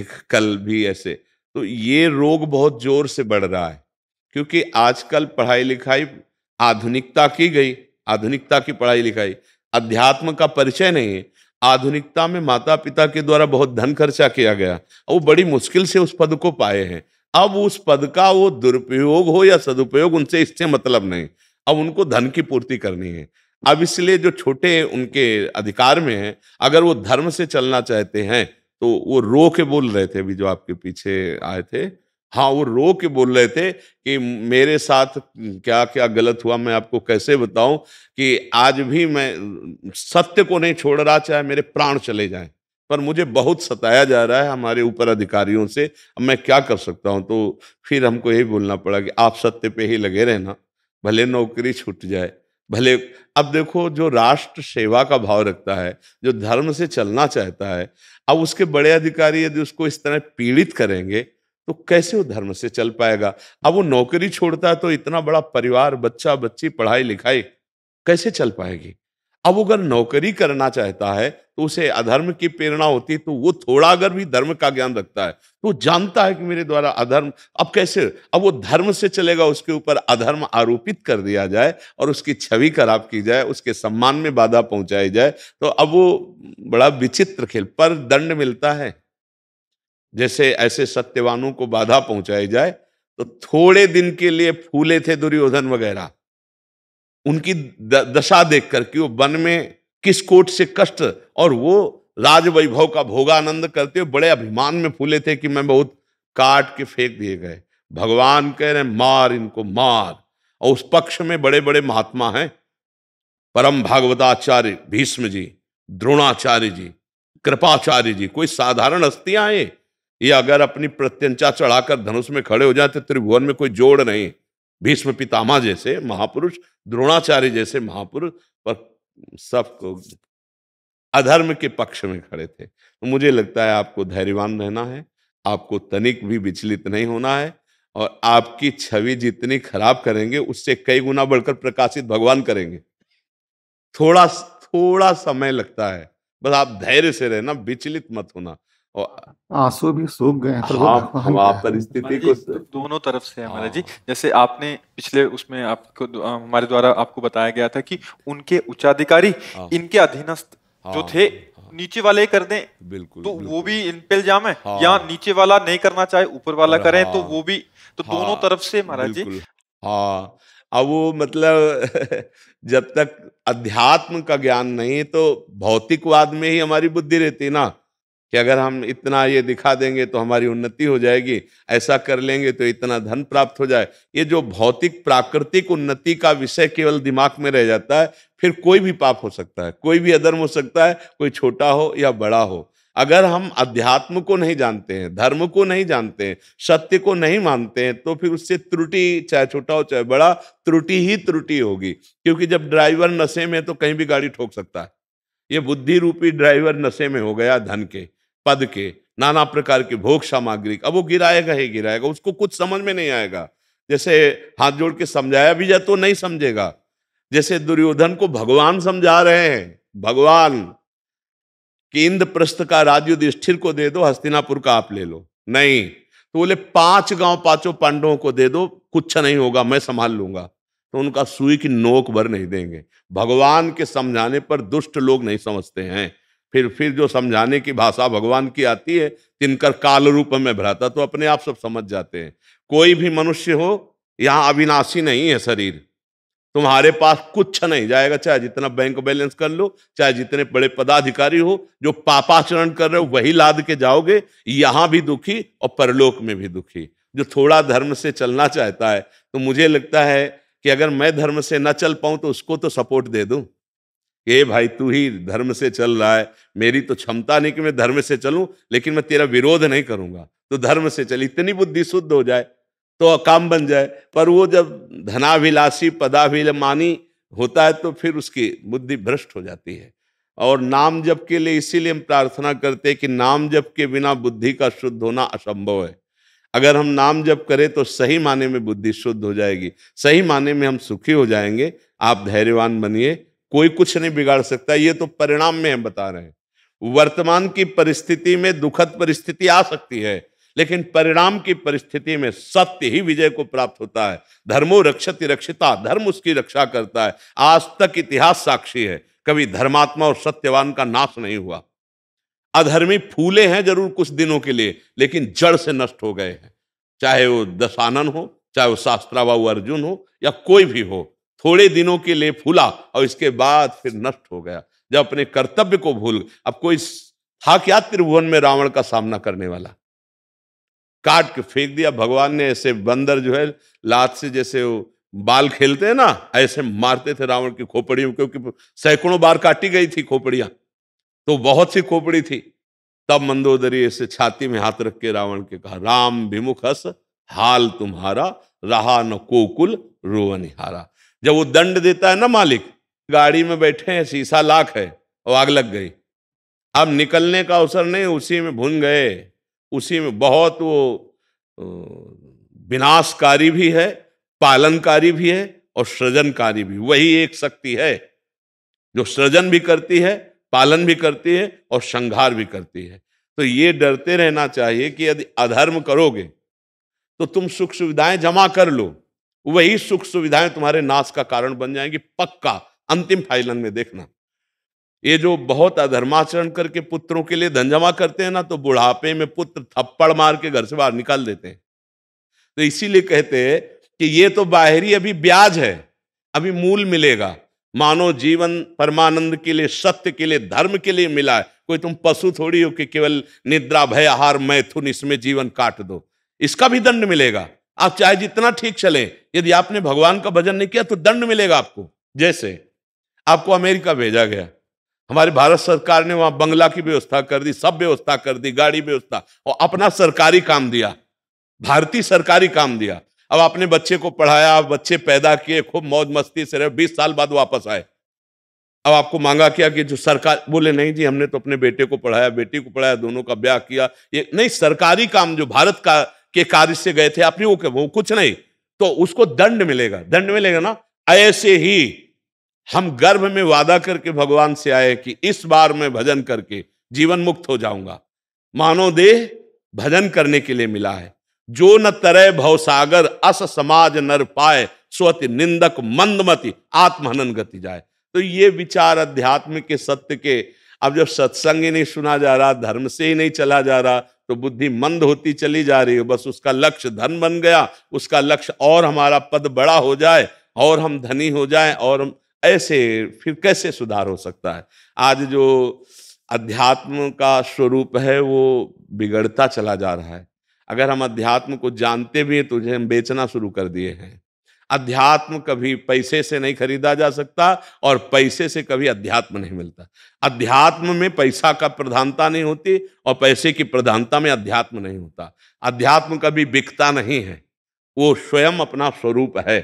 एक कल भी ऐसे तो ये रोग बहुत जोर से बढ़ रहा है क्योंकि आजकल पढ़ाई लिखाई आधुनिकता की गई आधुनिकता की पढ़ाई लिखाई अध्यात्म का परिचय नहीं है आधुनिकता में माता पिता के द्वारा बहुत धन खर्चा किया गया और वो बड़ी मुश्किल से उस पद को पाए हैं अब उस पद का वो दुरुपयोग हो या सदुपयोग उनसे इससे मतलब नहीं अब उनको धन की पूर्ति करनी है अब इसलिए जो छोटे उनके अधिकार में हैं अगर वो धर्म से चलना चाहते हैं तो वो रो के बोल रहे थे अभी जो आपके पीछे आए थे हाँ वो रो के बोल रहे थे कि मेरे साथ क्या क्या गलत हुआ मैं आपको कैसे बताऊं कि आज भी मैं सत्य को नहीं छोड़ रहा चाहे मेरे प्राण चले जाएं पर मुझे बहुत सताया जा रहा है हमारे ऊपर अधिकारियों से अब मैं क्या कर सकता हूं तो फिर हमको यही बोलना पड़ा कि आप सत्य पे ही लगे रहना भले नौकरी छूट जाए भले अब देखो जो राष्ट्र सेवा का भाव रखता है जो धर्म से चलना चाहता है अब उसके बड़े अधिकारी यदि उसको इस तरह पीड़ित करेंगे तो कैसे वो धर्म से चल पाएगा अब वो नौकरी छोड़ता है तो इतना बड़ा परिवार बच्चा बच्ची पढ़ाई लिखाई कैसे चल पाएगी अब अगर नौकरी करना चाहता है तो उसे अधर्म की प्रेरणा होती है तो वो थोड़ा अगर भी धर्म का ज्ञान रखता है तो जानता है कि मेरे द्वारा अधर्म अब कैसे अब वो धर्म से चलेगा उसके ऊपर अधर्म आरोपित कर दिया जाए और उसकी छवि खराब की जाए उसके सम्मान में बाधा पहुंचाई जाए तो अब वो बड़ा विचित्र खेल पर दंड मिलता है जैसे ऐसे सत्यवानों को बाधा पहुंचाई जाए तो थोड़े दिन के लिए फूले थे दुर्योधन वगैरह उनकी दशा देख करके वो वन में किस कोट से कष्ट और वो राज वैभव का भोगानंद करते हुए बड़े अभिमान में फूले थे कि मैं बहुत काट के फेंक दिए गए भगवान कह रहे मार इनको मार और उस पक्ष में बड़े बड़े महात्मा हैं परम भागवताचार्य भीष्म जी द्रोणाचार्य जी कृपाचार्य जी कोई साधारण हस्तियां हैं ये अगर अपनी प्रत्यंचा चढ़ाकर धनुष में खड़े हो जाए तो त्रिभुवन में कोई जोड़ नहीं भीष्म पितामा जैसे महापुरुष द्रोणाचार्य जैसे महापुरुष पर सबको अधर्म के पक्ष में खड़े थे तो मुझे लगता है आपको धैर्यवान रहना है आपको तनिक भी विचलित नहीं होना है और आपकी छवि जितनी खराब करेंगे उससे कई गुना बढ़कर प्रकाशित भगवान करेंगे थोड़ा थोड़ा समय लगता है बस आप धैर्य से रहना विचलित मत होना आंसू भी सूख गए हैं हम परिस्थिति हाँ को दोनों तरफ से है महाराज जी हाँ। जैसे आपने पिछले उसमें आपको हमारे द्वारा आपको बताया गया था कि उनके उच्चाधिकारी हाँ। इनके अधीनस्थ जो थे नीचे वाले कर दें बिल्कुल तो बिल्कुल, वो भी इन पे इल्जाम है हाँ, या नीचे वाला नहीं करना चाहे ऊपर वाला करें हाँ, तो वो भी तो हाँ, दोनों तरफ से महाराज जी हाँ अब वो मतलब *laughs* जब तक अध्यात्म का ज्ञान नहीं तो भौतिकवाद में ही हमारी बुद्धि रहती ना कि अगर हम इतना ये दिखा देंगे तो हमारी उन्नति हो जाएगी ऐसा कर लेंगे तो इतना धन प्राप्त हो जाए ये जो भौतिक प्राकृतिक उन्नति का विषय केवल दिमाग में रह जाता है फिर कोई भी पाप हो सकता है कोई भी अधर्म हो सकता है कोई छोटा हो या बड़ा हो अगर हम अध्यात्म को नहीं जानते हैं धर्म को नहीं जानते हैं सत्य को नहीं मानते हैं तो फिर उससे त्रुटि चाहे छोटा हो चाहे बड़ा त्रुटि ही त्रुटि होगी क्योंकि जब ड्राइवर नशे में तो कहीं भी गाड़ी ठोक सकता है ये बुद्धि रूपी ड्राइवर नशे में हो गया धन के पद के नाना प्रकार के भोग सामग्री अब वो गिराएगा ही गिराएगा उसको कुछ समझ में नहीं आएगा जैसे हाथ जोड़ के समझाया भी जाए तो नहीं समझेगा जैसे दुर्योधन को भगवान समझा रहे हैं भगवान कि इंद्रप्रस्थ का राजयुधिष्ठिर को दे दो हस्तिनापुर का आप ले लो नहीं तो बोले पांच गांव पांचों पांडवों को दे दो कुछ नहीं होगा मैं संभाल लूंगा तो उनका सुई की नोक भर नहीं देंगे भगवान के समझाने पर दुष्ट लोग नहीं समझते हैं फिर फिर जो समझाने की भाषा भगवान की आती है तिनकर काल रूप में भराता तो अपने आप सब समझ जाते हैं कोई भी मनुष्य हो यहाँ अविनाशी नहीं है शरीर तुम्हारे पास कुछ नहीं जाएगा चाहे जितना बैंक बैलेंस कर लो चाहे जितने बड़े पदाधिकारी हो जो पापाचरण कर रहे हो वही लाद के जाओगे यहाँ भी दुखी और परलोक में भी दुखी जो थोड़ा धर्म से चलना चाहता है तो मुझे लगता है कि अगर मैं धर्म से न चल पाऊँ तो उसको तो सपोर्ट दे दूँ कि भाई तू ही धर्म से चल रहा है मेरी तो क्षमता नहीं कि मैं धर्म से चलूं लेकिन मैं तेरा विरोध नहीं करूंगा तो धर्म से चल इतनी बुद्धि शुद्ध हो जाए तो काम बन जाए पर वो जब धनाभिलाषी पदाभिमानी होता है तो फिर उसकी बुद्धि भ्रष्ट हो जाती है और नाम जप के लिए इसीलिए हम प्रार्थना करते हैं कि नाम जप के बिना बुद्धि का शुद्ध होना असंभव है अगर हम नाम जप करें तो सही माने में बुद्धि शुद्ध हो जाएगी सही माने में हम सुखी हो जाएंगे आप धैर्यवान बनिए कोई कुछ नहीं बिगाड़ सकता ये तो परिणाम में हम बता रहे हैं वर्तमान की परिस्थिति में दुखद परिस्थिति आ सकती है लेकिन परिणाम की परिस्थिति में सत्य ही विजय को प्राप्त होता है धर्मो रक्षति रक्षिता धर्म उसकी रक्षा करता है आज तक इतिहास साक्षी है कभी धर्मात्मा और सत्यवान का नाश नहीं हुआ अधर्मी फूले हैं जरूर कुछ दिनों के लिए लेकिन जड़ से नष्ट हो गए हैं चाहे वो दशानन हो चाहे वो शास्त्रा अर्जुन हो या कोई भी हो थोड़े दिनों के लिए फूला और इसके बाद फिर नष्ट हो गया जब अपने कर्तव्य को भूल अब कोई था क्या त्रिभुवन में रावण का सामना करने वाला काट के फेंक दिया भगवान ने ऐसे बंदर जो है लात से जैसे वो बाल खेलते हैं ना ऐसे मारते थे रावण की खोपड़ियों क्योंकि सैकड़ों बार काटी गई थी खोपड़ियां तो बहुत सी खोपड़ी थी तब मंदोदरी ऐसे छाती में हाथ रख के रावण के कहा राम विमुख हस हाल तुम्हारा रहा न कोकुल रोवनिहारा जब वो दंड देता है ना मालिक गाड़ी में बैठे हैं शीशा लाख है और आग लग गई अब निकलने का अवसर नहीं उसी में भुन गए उसी में बहुत वो विनाशकारी भी है पालनकारी भी है और सृजनकारी भी वही एक शक्ति है जो सृजन भी करती है पालन भी करती है और संघार भी करती है तो ये डरते रहना चाहिए कि यदि अधर्म करोगे तो तुम सुख सुविधाएं जमा कर लो वही सुख सुविधाएं तुम्हारे नाश का कारण बन जाएंगी पक्का अंतिम फाइलन में देखना ये जो बहुत अधर्माचरण करके पुत्रों के लिए धन जमा करते हैं ना तो बुढ़ापे में पुत्र थप्पड़ मार के घर से बाहर निकाल देते हैं तो इसीलिए कहते हैं कि ये तो बाहरी अभी ब्याज है अभी मूल मिलेगा मानो जीवन परमानंद के लिए सत्य के लिए धर्म के लिए मिला है कोई तुम पशु थोड़ी हो कि केवल निद्रा भय आहार मैथुन इसमें जीवन काट दो इसका भी दंड मिलेगा आप चाहे जितना ठीक चले यदि आपने भगवान का भजन नहीं किया तो दंड मिलेगा आपको जैसे आपको अमेरिका भेजा गया हमारे भारत सरकार ने वहां बंगला की व्यवस्था कर दी सब व्यवस्था कर दी गाड़ी व्यवस्था और अपना सरकारी काम दिया भारतीय सरकारी काम दिया अब आपने बच्चे को पढ़ाया आप बच्चे पैदा किए खूब मौज मस्ती से रहे बीस साल बाद वापस आए अब आपको मांगा किया कि जो सरकार बोले नहीं जी हमने तो अपने बेटे को पढ़ाया बेटी को पढ़ाया दोनों का ब्याह किया ये नहीं सरकारी काम जो भारत का के कार्य से गए थे आपने वो वो कुछ नहीं तो उसको दंड मिलेगा दंड मिलेगा ना ऐसे ही हम गर्भ में वादा करके भगवान से आए कि इस बार मैं भजन करके जीवन मुक्त हो जाऊंगा मानव देह भजन करने के लिए मिला है जो न भव भवसागर अस समाज नर पाए स्वति निंदक मंदमति आत्महनन गति जाए तो ये विचार अध्यात्म के सत्य के अब जब सत्संग ही नहीं सुना जा रहा धर्म से ही नहीं चला जा रहा तो बुद्धि मंद होती चली जा रही है बस उसका लक्ष्य धन बन गया उसका लक्ष्य और हमारा पद बड़ा हो जाए और हम धनी हो जाए और ऐसे फिर कैसे सुधार हो सकता है आज जो अध्यात्म का स्वरूप है वो बिगड़ता चला जा रहा है अगर हम अध्यात्म को जानते भी हैं तो उसे हम बेचना शुरू कर दिए हैं अध्यात्म कभी पैसे से नहीं खरीदा जा सकता और पैसे से कभी अध्यात्म नहीं मिलता अध्यात्म में पैसा का प्रधानता नहीं होती और पैसे की प्रधानता में अध्यात्म नहीं होता अध्यात्म कभी बिकता नहीं है वो स्वयं अपना स्वरूप है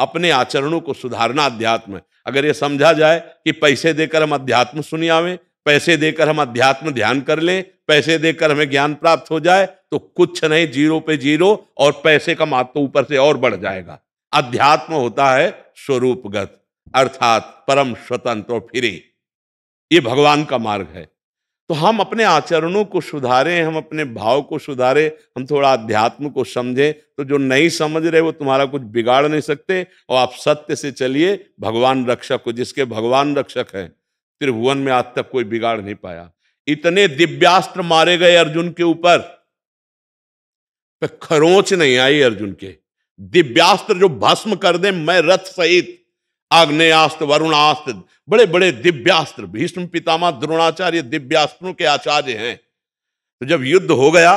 अपने आचरणों को सुधारना अध्यात्म अगर ये समझा जाए कि पैसे देकर हम अध्यात्म सुनियावें पैसे देकर हम अध्यात्म ध्यान कर लें पैसे देकर हमें ज्ञान प्राप्त हो जाए तो कुछ नहीं जीरो पे जीरो और पैसे का महत्व ऊपर से और बढ़ जाएगा अध्यात्म होता है स्वरूपगत अर्थात परम स्वतंत्र और फिरे ये भगवान का मार्ग है तो हम अपने आचरणों को सुधारें हम अपने भाव को सुधारें हम थोड़ा अध्यात्म को समझें तो जो नहीं समझ रहे वो तुम्हारा कुछ बिगाड़ नहीं सकते और आप सत्य से चलिए भगवान रक्षक हो जिसके भगवान रक्षक हैं त्रिभुवन में आज तक कोई बिगाड़ नहीं पाया इतने दिव्यास्त्र मारे गए अर्जुन के ऊपर खरोच नहीं आई अर्जुन के दिव्यास्त्र जो भस्म कर दे मैं रथ सहित आग्नेस्त्र वरुणास्त्र बड़े बड़े दिव्यास्त्र भीष्म पितामह द्रोणाचार्य दिव्यास्त्रों के आचार्य हैं तो जब युद्ध हो गया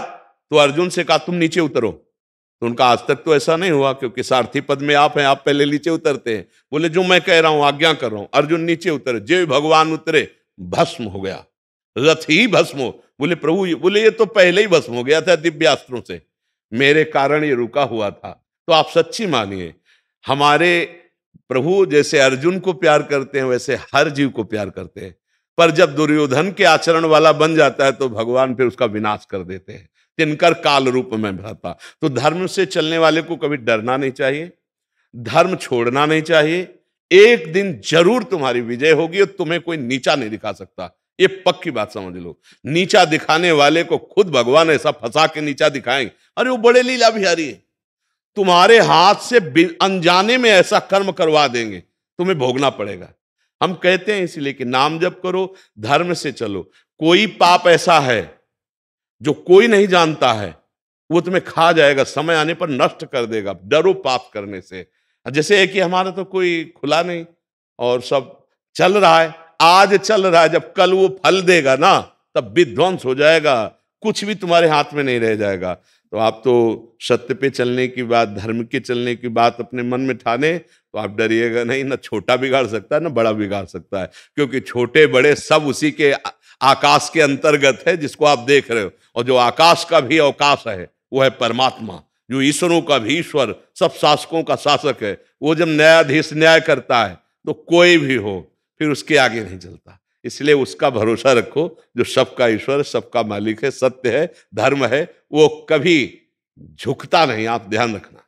तो अर्जुन से कहा तुम नीचे उतरो तो उनका आज तक तो ऐसा नहीं हुआ क्योंकि सारथी पद में आप हैं आप पहले नीचे उतरते हैं बोले जो मैं कह रहा हूं आज्ञा कर रहा हूं अर्जुन नीचे उतरे जय भगवान उतरे भस्म हो गया रथ ही भस्म हो बोले प्रभु बोले ये तो पहले ही भस्म हो गया था दिव्यास्त्रों से मेरे कारण ये रुका हुआ था तो आप सच्ची मानिए हमारे प्रभु जैसे अर्जुन को प्यार करते हैं वैसे हर जीव को प्यार करते हैं पर जब दुर्योधन के आचरण वाला बन जाता है तो भगवान फिर उसका विनाश कर देते हैं तिनकर काल रूप में भरता तो धर्म से चलने वाले को कभी डरना नहीं चाहिए धर्म छोड़ना नहीं चाहिए एक दिन जरूर तुम्हारी विजय होगी और तुम्हें कोई नीचा नहीं दिखा सकता ये पक्की बात समझ लो नीचा दिखाने वाले को खुद भगवान ऐसा फंसा के नीचा दिखाएंगे अरे वो बड़े लीला बिहारी है तुम्हारे हाथ से अनजाने में ऐसा कर्म करवा देंगे तुम्हें भोगना पड़ेगा हम कहते हैं इसलिए कि नाम जप करो धर्म से चलो कोई पाप ऐसा है जो कोई नहीं जानता है वो तुम्हें खा जाएगा समय आने पर नष्ट कर देगा डरो पाप करने से जैसे है कि हमारा तो कोई खुला नहीं और सब चल रहा है आज चल रहा है जब कल वो फल देगा ना तब विध्वंस हो जाएगा कुछ भी तुम्हारे हाथ में नहीं रह जाएगा तो आप तो सत्य पे चलने की बात धर्म के चलने की बात अपने मन में ठाने तो आप डरिएगा नहीं ना छोटा बिगाड़ सकता है ना बड़ा बिगाड़ सकता है क्योंकि छोटे बड़े सब उसी के आकाश के अंतर्गत है जिसको आप देख रहे हो और जो आकाश का भी अवकाश है वो है परमात्मा जो ईश्वरों का भी ईश्वर सब शासकों का शासक है वो जब न्यायाधीश न्याय करता है तो कोई भी हो फिर उसके आगे नहीं चलता इसलिए उसका भरोसा रखो जो सबका ईश्वर सबका मालिक है सत्य है धर्म है वो कभी झुकता नहीं आप ध्यान रखना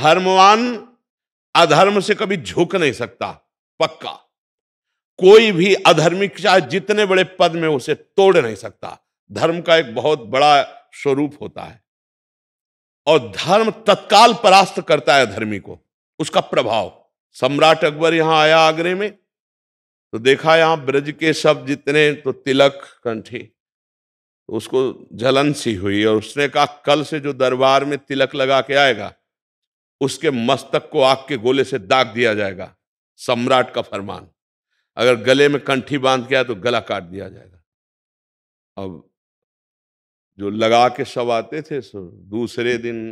धर्मवान अधर्म से कभी झुक नहीं सकता पक्का कोई भी अधर्मिक चाहे जितने बड़े पद में उसे तोड़ नहीं सकता धर्म का एक बहुत बड़ा स्वरूप होता है और धर्म तत्काल परास्त करता है धर्मी को उसका प्रभाव सम्राट अकबर यहां आया आगरे में तो देखा यहाँ ब्रज के सब जितने तो तिलक कंठी तो उसको जलन सी हुई और उसने कहा कल से जो दरबार में तिलक लगा के आएगा उसके मस्तक को आग के गोले से दाग दिया जाएगा सम्राट का फरमान अगर गले में कंठी बांध गया तो गला काट दिया जाएगा अब जो लगा के सब आते थे सो दूसरे दिन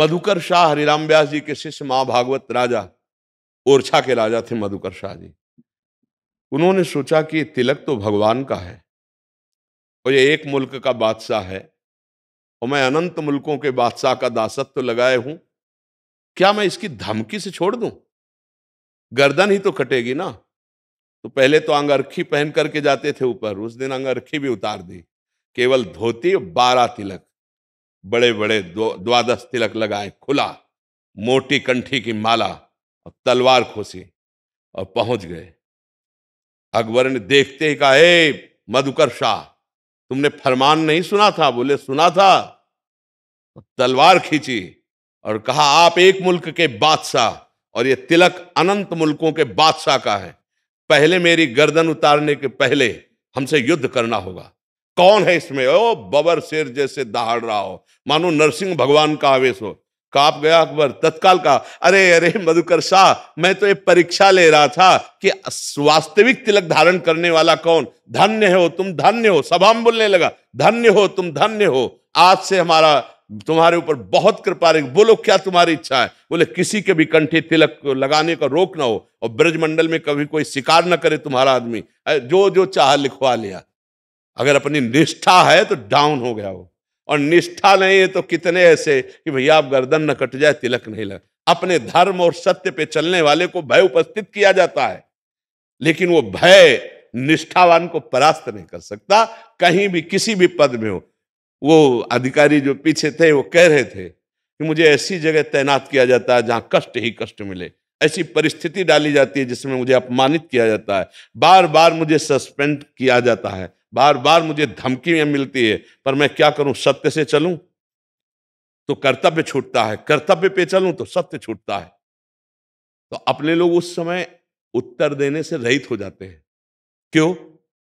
मधुकर शाह हरिराम व्यास जी के शिष्य महाभागवत राजा ओरछा के राजा थे मधुकर शाह जी उन्होंने सोचा कि तिलक तो भगवान का है और ये एक मुल्क का बादशाह है और मैं अनंत मुल्कों के बादशाह का दासत्व तो लगाए हूं क्या मैं इसकी धमकी से छोड़ दूं गर्दन ही तो कटेगी ना तो पहले तो अंगरखी पहन करके जाते थे ऊपर उस दिन अंगरखी भी उतार दी केवल धोती और बारह तिलक बड़े बड़े द्वादश तिलक लगाए खुला मोटी कंठी की माला और तलवार खोसी और पहुंच गए अकबर ने देखते ही कहा हे मधुकर शाह तुमने फरमान नहीं सुना था बोले सुना था तो तलवार खींची और कहा आप एक मुल्क के बादशाह और ये तिलक अनंत मुल्कों के बादशाह का है पहले मेरी गर्दन उतारने के पहले हमसे युद्ध करना होगा कौन है इसमें ओ बबर शेर जैसे दहाड़ रहा हो मानो नरसिंह भगवान का आवेश हो कांप गया अकबर तत्काल का अरे अरे मधुकर शाह मैं तो ये परीक्षा ले रहा था कि वास्तविक तिलक धारण करने वाला कौन धन्य हो तुम धन्य हो सभा में बोलने लगा धन्य हो तुम धन्य हो आज से हमारा तुम्हारे ऊपर बहुत कृपा रही बोलो क्या तुम्हारी इच्छा है बोले किसी के भी कंठे तिलक लगाने का रोक ना हो और ब्रजमंडल में कभी कोई शिकार ना करे तुम्हारा आदमी जो जो चाह लिखवा लिया अगर अपनी निष्ठा है तो डाउन हो गया वो और निष्ठा नहीं है तो कितने ऐसे कि भैया आप गर्दन न कट जाए तिलक नहीं लग अपने धर्म और सत्य पे चलने वाले को भय उपस्थित किया जाता है लेकिन वो भय निष्ठावान को परास्त नहीं कर सकता कहीं भी किसी भी पद में हो वो अधिकारी जो पीछे थे वो कह रहे थे कि मुझे ऐसी जगह तैनात किया जाता है जहां कष्ट ही कष्ट मिले ऐसी परिस्थिति डाली जाती है जिसमें मुझे अपमानित किया जाता है बार बार मुझे सस्पेंड किया जाता है बार बार मुझे धमकियां मिलती है पर मैं क्या करूं सत्य से चलूं तो कर्तव्य छूटता है कर्तव्य पे चलूं तो सत्य छूटता है तो अपने लोग उस समय उत्तर देने से रहित हो जाते हैं क्यों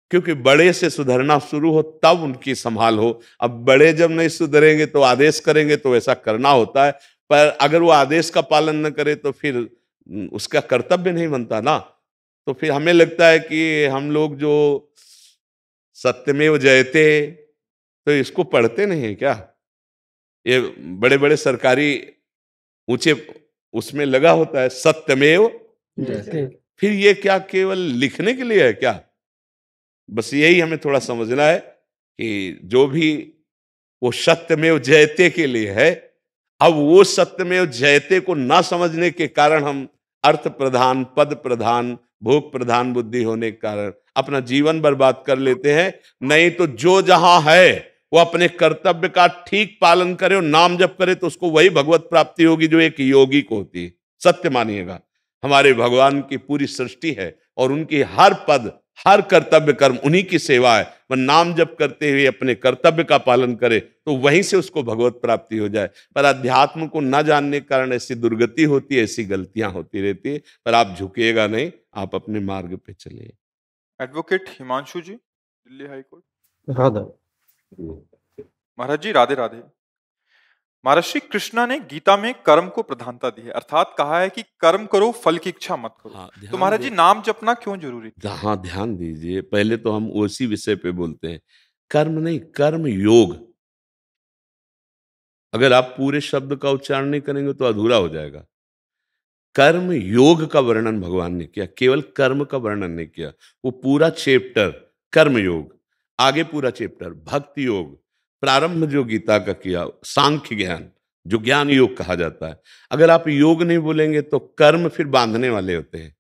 क्योंकि बड़े से सुधरना शुरू हो तब उनकी संभाल हो अब बड़े जब नहीं सुधरेंगे तो आदेश करेंगे तो ऐसा करना होता है पर अगर वो आदेश का पालन न करे तो फिर उसका कर्तव्य नहीं बनता ना तो फिर हमें लगता है कि हम लोग जो सत्यमेव जयते तो इसको पढ़ते नहीं है क्या ये बड़े बड़े सरकारी ऊंचे उसमें लगा होता है सत्यमेव फिर ये क्या केवल लिखने के लिए है क्या बस यही हमें थोड़ा समझना है कि जो भी वो सत्यमेव जयते के लिए है अब वो सत्यमेव जयते को ना समझने के कारण हम अर्थ प्रधान पद प्रधान भोग प्रधान बुद्धि होने के कारण अपना जीवन बर्बाद कर लेते हैं नहीं तो जो जहां है वो अपने कर्तव्य का ठीक पालन करे और नाम जप करे तो उसको वही भगवत प्राप्ति होगी जो एक योगी को होती है सत्य मानिएगा हमारे भगवान की पूरी सृष्टि है और उनकी हर पद हर कर्तव्य कर्म उन्हीं की सेवा है वह नाम जप करते हुए अपने कर्तव्य का पालन करे तो वहीं से उसको भगवत प्राप्ति हो जाए पर अध्यात्म को न जानने के कारण ऐसी दुर्गति होती है ऐसी गलतियां होती रहती है पर आप झुकिएगा नहीं आप अपने मार्ग पे चलिए advocate Himanshu ji Delhi high court Radha Maharaj ji Radhe Radhe Maharshi Krishna ने गीता में कर्म को प्रधानता दी है अर्थात कहा है कि कर्म करो फल की इच्छा मत करो हाँ, तो महाराज जी नाम जपना क्यों जरूरी हाँ ध्यान दीजिए पहले तो हम उसी विषय पे बोलते हैं कर्म नहीं कर्म योग अगर आप पूरे शब्द का उच्चारण नहीं करेंगे तो अधूरा हो जाएगा कर्म योग का वर्णन भगवान ने किया केवल कर्म का वर्णन नहीं किया वो पूरा चैप्टर कर्म योग आगे पूरा चैप्टर भक्ति योग प्रारंभ जो गीता का किया सांख्य ज्ञान जो ज्ञान योग कहा जाता है अगर आप योग नहीं बोलेंगे तो कर्म फिर बांधने वाले होते हैं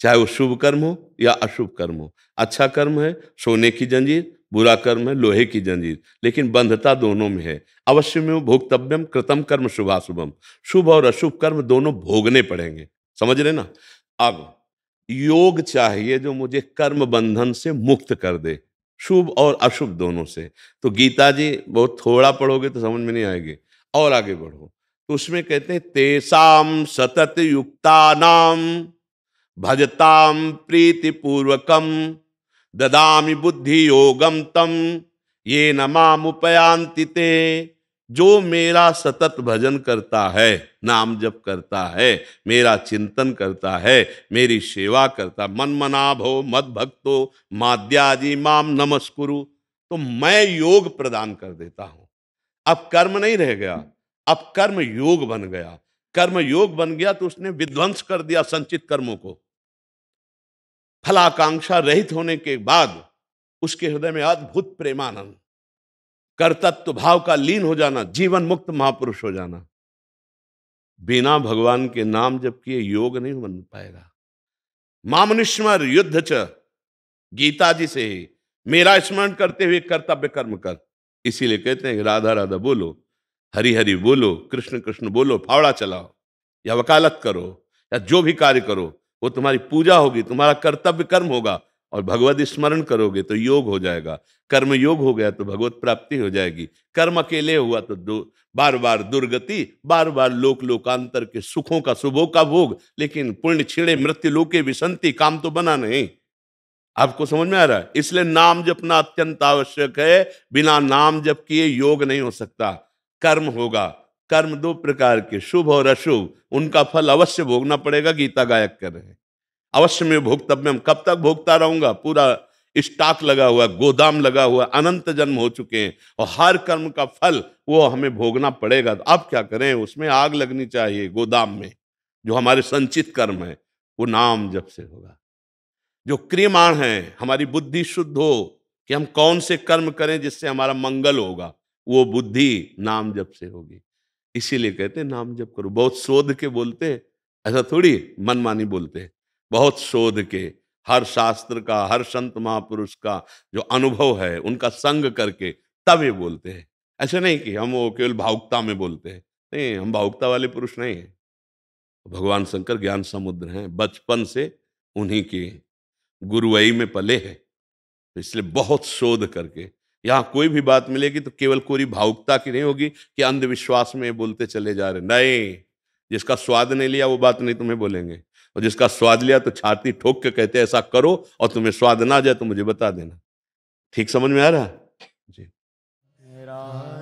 चाहे वो शुभ कर्म हो या अशुभ कर्म हो अच्छा कर्म है सोने की जंजीर बुरा कर्म है लोहे की जंजीर लेकिन बंधता दोनों में है अवश्य में भोक्तव्यम कृतम कर्म शुभाशुभम शुभ और अशुभ कर्म दोनों भोगने पड़ेंगे समझ रहे ना अब योग चाहिए जो मुझे कर्म बंधन से मुक्त कर दे शुभ और अशुभ दोनों से तो गीता जी बहुत थोड़ा पढ़ोगे तो समझ में नहीं आएगी और आगे बढ़ो तो उसमें कहते हैं तेसाम सतत युक्ता नाम भजताम प्रीति पूर्वकम ददामि बुद्धि योगम तम ये नमामुपयांति ते जो मेरा सतत भजन करता है नाम जप करता है मेरा चिंतन करता है मेरी सेवा करता मन मनाभ मद भक्तो माद्याजी माम नमस्कुरु तो मैं योग प्रदान कर देता हूं अब कर्म नहीं रह गया अब कर्म योग बन गया कर्म योग बन गया तो उसने विध्वंस कर दिया संचित कर्मों को फलाकांक्षा रहित होने के बाद उसके हृदय में अद्भुत प्रेमानंद कर्तत्व भाव का लीन हो जाना जीवन मुक्त महापुरुष हो जाना बिना भगवान के नाम जब किए योग नहीं बन पाएगा मामनिस्मर युद्ध च गीता जी से ही मेरा स्मरण करते हुए कर्तव्य कर्म कर इसीलिए कहते हैं राधा राधा बोलो हरि हरि बोलो कृष्ण कृष्ण बोलो फावड़ा चलाओ या वकालत करो या जो भी कार्य करो वो तुम्हारी पूजा होगी तुम्हारा कर्तव्य कर्म होगा और भगवत स्मरण करोगे तो योग हो जाएगा कर्म योग हो गया तो भगवत प्राप्ति हो जाएगी कर्म अकेले हुआ तो दो बार बार दुर्गति बार बार लोक लोकांतर के सुखों का सुभोग का भोग लेकिन पुण्य छिड़े मृत्यु लोके विसंति काम तो बना नहीं आपको समझ में आ रहा है इसलिए नाम जपना अत्यंत आवश्यक है बिना नाम जप किए योग नहीं हो सकता कर्म होगा कर्म दो प्रकार के शुभ और अशुभ उनका फल अवश्य भोगना पड़ेगा गीता गायक कर रहे हैं अवश्य में भोगतव्य हम कब तक भोगता रहूंगा पूरा स्टॉक लगा हुआ गोदाम लगा हुआ अनंत जन्म हो चुके हैं और हर कर्म का फल वो हमें भोगना पड़ेगा तो आप क्या करें उसमें आग लगनी चाहिए गोदाम में जो हमारे संचित कर्म है वो नाम जब से होगा जो क्रियमाण है हमारी बुद्धि शुद्ध हो कि हम कौन से कर्म करें जिससे हमारा मंगल होगा वो बुद्धि नाम जब से होगी इसीलिए कहते हैं नाम जप करो बहुत शोध के बोलते हैं ऐसा थोड़ी मनमानी बोलते हैं बहुत शोध के हर शास्त्र का हर संत महापुरुष का जो अनुभव है उनका संग करके तब ये बोलते हैं ऐसा नहीं कि हम वो केवल भावुकता में बोलते हैं नहीं हम भावुकता वाले पुरुष नहीं हैं भगवान शंकर ज्ञान समुद्र हैं बचपन से उन्हीं के गुरुवई में पले हैं तो इसलिए बहुत शोध करके यहाँ कोई भी बात मिलेगी तो केवल कोरी भावुकता की नहीं होगी कि अंधविश्वास में बोलते चले जा रहे नहीं जिसका स्वाद नहीं लिया वो बात नहीं तुम्हें बोलेंगे और जिसका स्वाद लिया तो छाती ठोक के कहते ऐसा करो और तुम्हें स्वाद ना जाए तो मुझे बता देना ठीक समझ में आ रहा जी